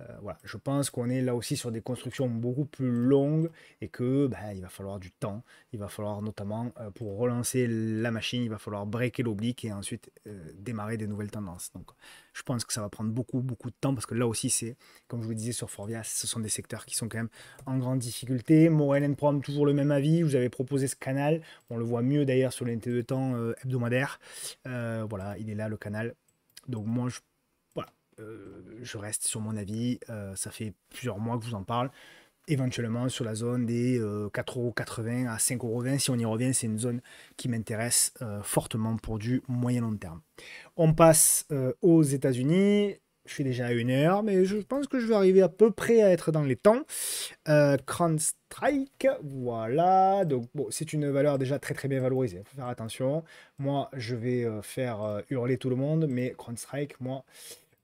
Euh, voilà, je pense qu'on est là aussi sur des constructions beaucoup plus longues et que ben, il va falloir du temps. Il va falloir notamment euh, pour relancer la machine, il va falloir breaker l'oblique et ensuite euh, démarrer des nouvelles tendances. Donc, je pense que ça va prendre beaucoup beaucoup de temps parce que là aussi c'est, comme je vous le disais sur Forvia, ce sont des secteurs qui sont quand même en grande difficulté. Morel Prom toujours le même avis. vous avez proposé ce canal, on le voit mieux d'ailleurs sur l'unité de temps hebdomadaire. voilà, il est là le canal. Donc moi je euh, je reste sur mon avis. Euh, ça fait plusieurs mois que je vous en parle. Éventuellement sur la zone des 4,80€ euh, à 5,20€. Si on y revient, c'est une zone qui m'intéresse fortement pour du moyen-long terme. On passe aux États-Unis. Je suis déjà à une heure, mais je pense que je vais arriver à peu près à être dans les temps. Euh, Strike, voilà. Donc, bon, c'est une valeur déjà très très bien valorisée. Il faut faire attention. Moi, je vais faire hurler tout le monde, mais Crown Strike, moi,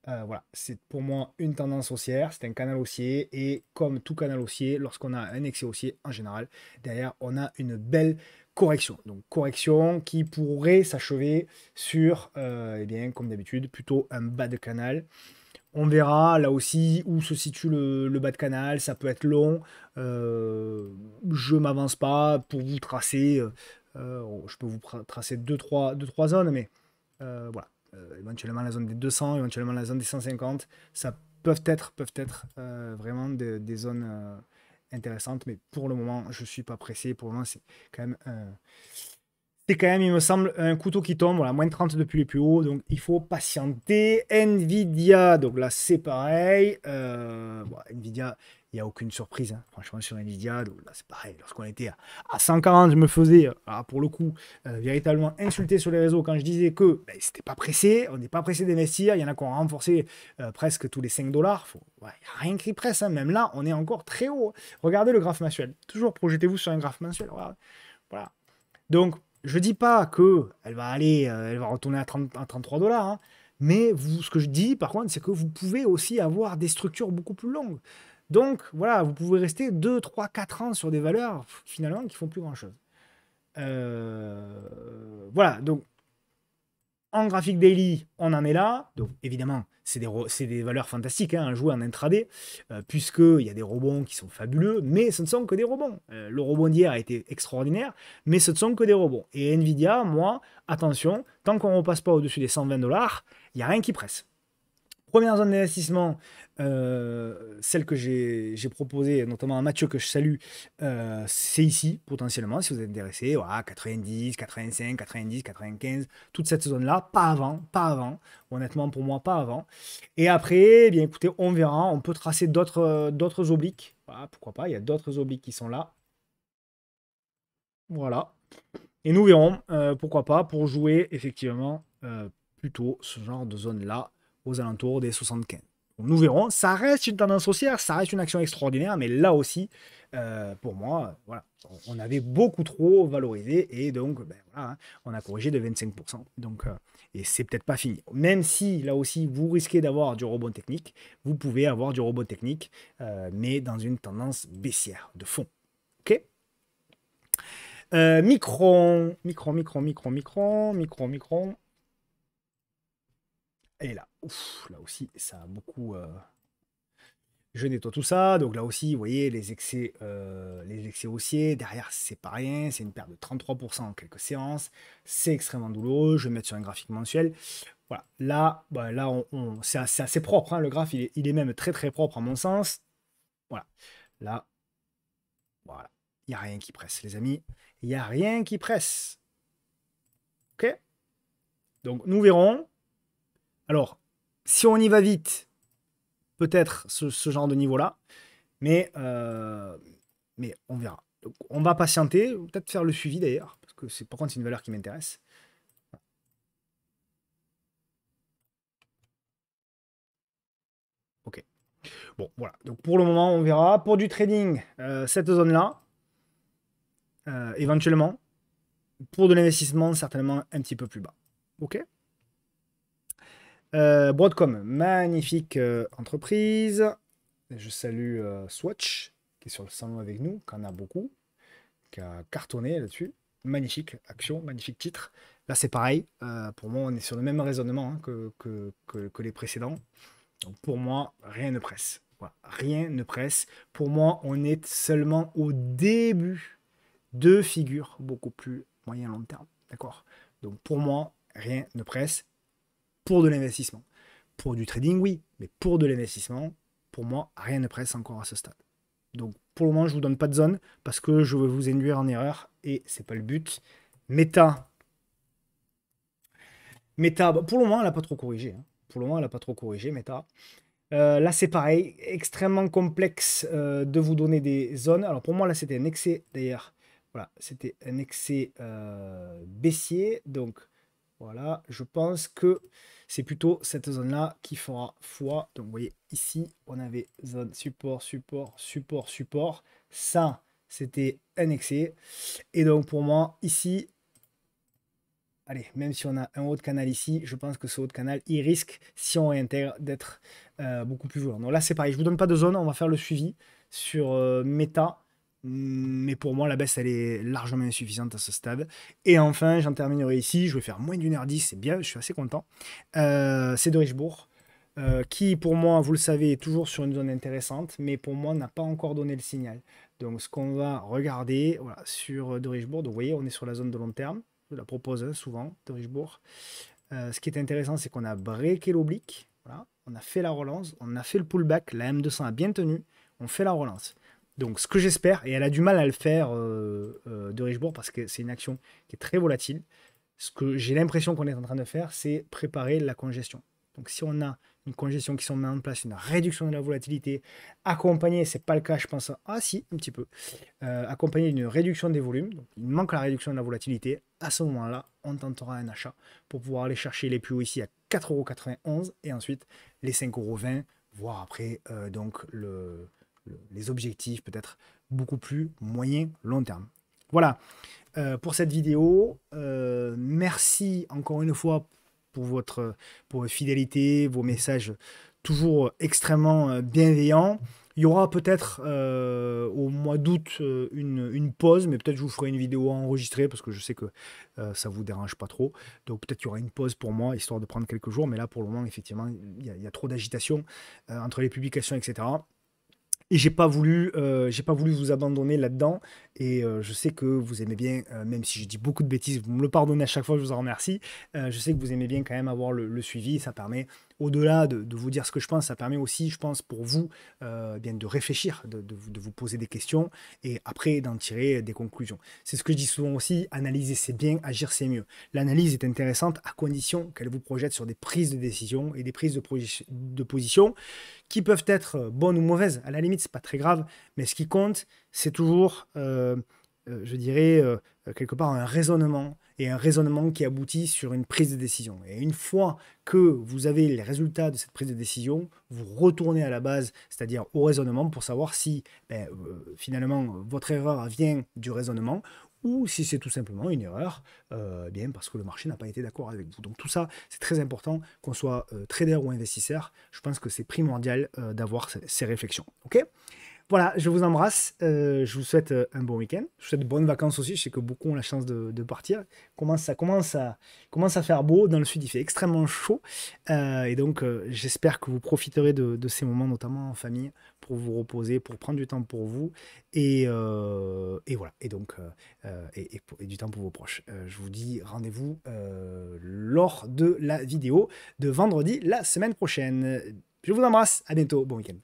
euh, voilà, c'est pour moi une tendance haussière, c'est un canal haussier et comme tout canal haussier, lorsqu'on a un excès haussier en général, derrière on a une belle correction. Donc correction qui pourrait s'achever sur, euh, eh bien comme d'habitude, plutôt un bas de canal. On verra là aussi où se situe le, bas de canal, ça peut être long. Euh, je m'avance pas pour vous tracer, euh, je peux vous tracer 2-3 deux, trois, deux, trois zones, mais voilà, euh, éventuellement la zone des 200, éventuellement la zone des 150. Ça peuvent être, peuvent être euh, vraiment des zones euh, intéressantes mais pour le moment, je suis pas pressé. Pour le moment, c'est quand même. c'est quand même, il me semble, un couteau qui tombe. Voilà, moins de 30 depuis les plus hauts. Donc, il faut patienter. Nvidia, donc là, c'est pareil. Nvidia, il n'y a aucune surprise. Hein. Franchement, sur Nvidia, c'est pareil. Lorsqu'on était à, 140, je me faisais, euh, ah, pour le coup, euh, véritablement insulter sur les réseaux quand je disais que ben, n'était pas pressé, on n'est pas pressé d'investir. Il y en a qui ont renforcé euh, presque tous les 5 dollars. Il n'y a rien qui presse. Hein. Même là, on est encore très haut. Regardez le graphe mensuel. Toujours projetez-vous sur un graphe mensuel. Voilà. Donc, je dis pas que elle va aller, elle va retourner à, 30, à 33 dollars. Hein. Mais vous, ce que je dis, par contre, c'est que vous pouvez aussi avoir des structures beaucoup plus longues. Donc voilà, vous pouvez rester 2, 3, 4 ans sur des valeurs finalement qui font plus grand-chose. Euh, voilà, donc en graphique daily, on en est là. Donc évidemment, c'est des, valeurs fantastiques hein, à jouer en intraday, puisque euh, puisqu'il y a des rebonds qui sont fabuleux, mais ce ne sont que des rebonds. Euh, le rebond d'hier a été extraordinaire, mais ce ne sont que des rebonds. Et Nvidia, moi, attention, tant qu'on ne repasse pas au-dessus des 120 dollars, il n'y a rien qui presse. Première zone d'investissement, euh, celle que j'ai proposée, notamment à Mathieu, que je salue, euh, c'est ici, potentiellement, si vous êtes intéressé. Voilà, 90, 85, 90, 95, toute cette zone-là, pas avant, pas avant. Honnêtement, pour moi, pas avant. Et après, eh bien écoutez, on verra. On peut tracer d'autres obliques. pourquoi pas, il y a d'autres obliques qui sont là. Voilà. Et nous verrons, euh, pourquoi pas, pour jouer effectivement plutôt ce genre de zone-là aux alentours des 75. Nous verrons, ça reste une tendance haussière, ça reste une action extraordinaire, mais là aussi, euh, pour moi, euh, voilà, on avait beaucoup trop valorisé et donc ben, hein, on a corrigé de 25%. Donc, euh, et c'est peut-être pas fini. Même si là aussi vous risquez d'avoir du rebond technique, vous pouvez avoir du rebond technique, mais dans une tendance baissière de fond. Ok Micron, Micron, Micron, Micron, Micron, Micron, Micron. Et là, là aussi, ça a beaucoup. Je euh, nettoie tout ça. Donc là aussi, vous voyez, les excès, euh, les excès haussiers. Derrière, c'est pas rien. C'est une perte de 33% en quelques séances. C'est extrêmement douloureux. Je vais mettre sur un graphique mensuel. Voilà. Là, bah, là on, c'est assez, propre. Hein. le graphe, il est, même très très propre à mon sens. Voilà. Là, voilà. Il n'y a rien qui presse, les amis. Il n'y a rien qui presse. OK Donc, nous verrons. Alors, si on y va vite, peut-être ce, genre de niveau-là, mais, euh, mais on verra. on va patienter, peut-être faire le suivi d'ailleurs, parce que c'est par contre c'est une valeur qui m'intéresse. Ok. Bon, voilà. Donc pour le moment, on verra. Pour du trading, euh, cette zone-là, euh, éventuellement. Pour de l'investissement, certainement un petit peu plus bas. Ok euh, Broadcom, magnifique euh, entreprise. Je salue euh, Swatch, qui est sur le salon avec nous, qui en a beaucoup, qui a cartonné là-dessus. Magnifique action, magnifique titre. Là, c'est pareil. pour moi, on est sur le même raisonnement hein, que, que, les précédents. Donc, pour moi, rien ne presse. Rien ne presse. Pour moi, on est seulement au début de figures beaucoup plus moyen-long terme. D'accord Donc, pour moi, rien ne presse pour de l'investissement. Pour du trading, oui, mais pour de l'investissement, pour moi, rien ne presse encore à ce stade. Donc pour le moment, je ne vous donne pas de zone parce que je veux vous induire en erreur et c'est pas le but. Meta. Meta, bah, pour le moment, elle n'a pas trop corrigé. Hein. Pour le moment, elle n'a pas trop corrigé, Meta. Euh, là, c'est pareil, extrêmement complexe euh, de vous donner des zones. Alors pour moi, là, c'était un excès, d'ailleurs. Voilà, c'était un excès euh, baissier. Donc, voilà, je pense que c'est plutôt cette zone-là qui fera foi. Donc, vous voyez, ici, on avait zone support, support, support, support. Ça, c'était un excès. Et donc, pour moi, ici, allez, même si on a un haut de canal ici, je pense que ce haut de canal, il risque, si on réintègre, d'être euh, beaucoup plus joueur. Donc là, c'est pareil. Je ne vous donne pas de zone. On va faire le suivi sur euh, Meta mais pour moi, la baisse, elle est largement insuffisante à ce stade. Et enfin, j'en terminerai ici. Je vais faire moins d'une heure dix, c'est bien, je suis assez content. Euh, c'est de Richbourg, euh, qui, pour moi, vous le savez, est toujours sur une zone intéressante, mais pour moi, n'a pas encore donné le signal. Donc, ce qu'on va regarder voilà, sur de Richbourg, vous voyez, on est sur la zone de long terme. Je la propose hein, souvent, de Richbourg. Euh, ce qui est intéressant, c'est qu'on a breaké l'oblique. On a fait la relance, on a fait le pullback. La M200 a bien tenu. On fait la relance. Donc, ce que j'espère, et elle a du mal à le faire euh, euh, de Richbourg parce que c'est une action qui est très volatile. Ce que j'ai l'impression qu'on est en train de faire, c'est préparer la congestion. Donc, si on a une congestion qui se met en place, une réduction de la volatilité, accompagnée, c'est pas le cas, je pense, ah si, un petit peu, euh, accompagnée d'une réduction des volumes, il manque la réduction de la volatilité, à ce moment-là, on tentera un achat pour pouvoir aller chercher les plus hauts ici à 4,91€ et ensuite les 5,20€, voire après donc le, les objectifs peut-être beaucoup plus moyen, long terme. Voilà euh, pour cette vidéo. Euh, merci encore une fois pour votre, pour fidélité, vos messages toujours extrêmement euh, bienveillants. Il y aura peut-être au mois d'août une, pause, mais peut-être je vous ferai une vidéo enregistrée parce que je sais que ça ça vous dérange pas trop. Donc peut-être qu'il y aura une pause pour moi, histoire de prendre quelques jours. Mais là, pour le moment, effectivement, il y, a trop d'agitation entre les publications, etc. Et j'ai pas voulu, euh, j'ai pas voulu vous abandonner là-dedans. Et euh, je sais que vous aimez bien, euh, même si je dis beaucoup de bêtises, vous me le pardonnez à chaque fois, je vous en remercie. je sais que vous aimez bien quand même avoir le, le suivi. Ça permet au-delà de, vous dire ce que je pense, ça permet aussi, je pense, pour vous, euh, eh bien de réfléchir, de, vous poser des questions et après d'en tirer des conclusions. C'est ce que je dis souvent aussi, analyser c'est bien, agir c'est mieux. L'analyse est intéressante à condition qu'elle vous projette sur des prises de décision et des prises de, position qui peuvent être bonnes ou mauvaises. À la limite, c'est pas très grave, mais ce qui compte, c'est toujours, euh, euh, je dirais, quelque part un raisonnement et un raisonnement qui aboutit sur une prise de décision. Et une fois que vous avez les résultats de cette prise de décision, vous retournez à la base, c'est-à-dire au raisonnement, pour savoir si ben, euh, finalement votre erreur vient du raisonnement ou si c'est tout simplement une erreur, euh, bien parce que le marché n'a pas été d'accord avec vous. Donc tout ça, c'est très important qu'on soit euh, trader ou investisseur. Je pense que c'est primordial d'avoir ces réflexions. Ok voilà, je vous embrasse. Euh, je vous souhaite euh, un bon week-end. Je vous souhaite de bonnes vacances aussi. Je sais que beaucoup ont la chance de, partir. Commence, ça commence à, commence à faire beau. Dans le sud, il fait extrêmement chaud. Euh, et donc, j'espère que vous profiterez de, ces moments, notamment en famille, pour vous reposer, pour prendre du temps pour vous. Et, voilà. Et donc, et, du temps pour vos proches. je vous dis rendez-vous lors de la vidéo de vendredi la semaine prochaine. Je vous embrasse. À bientôt. Bon week-end.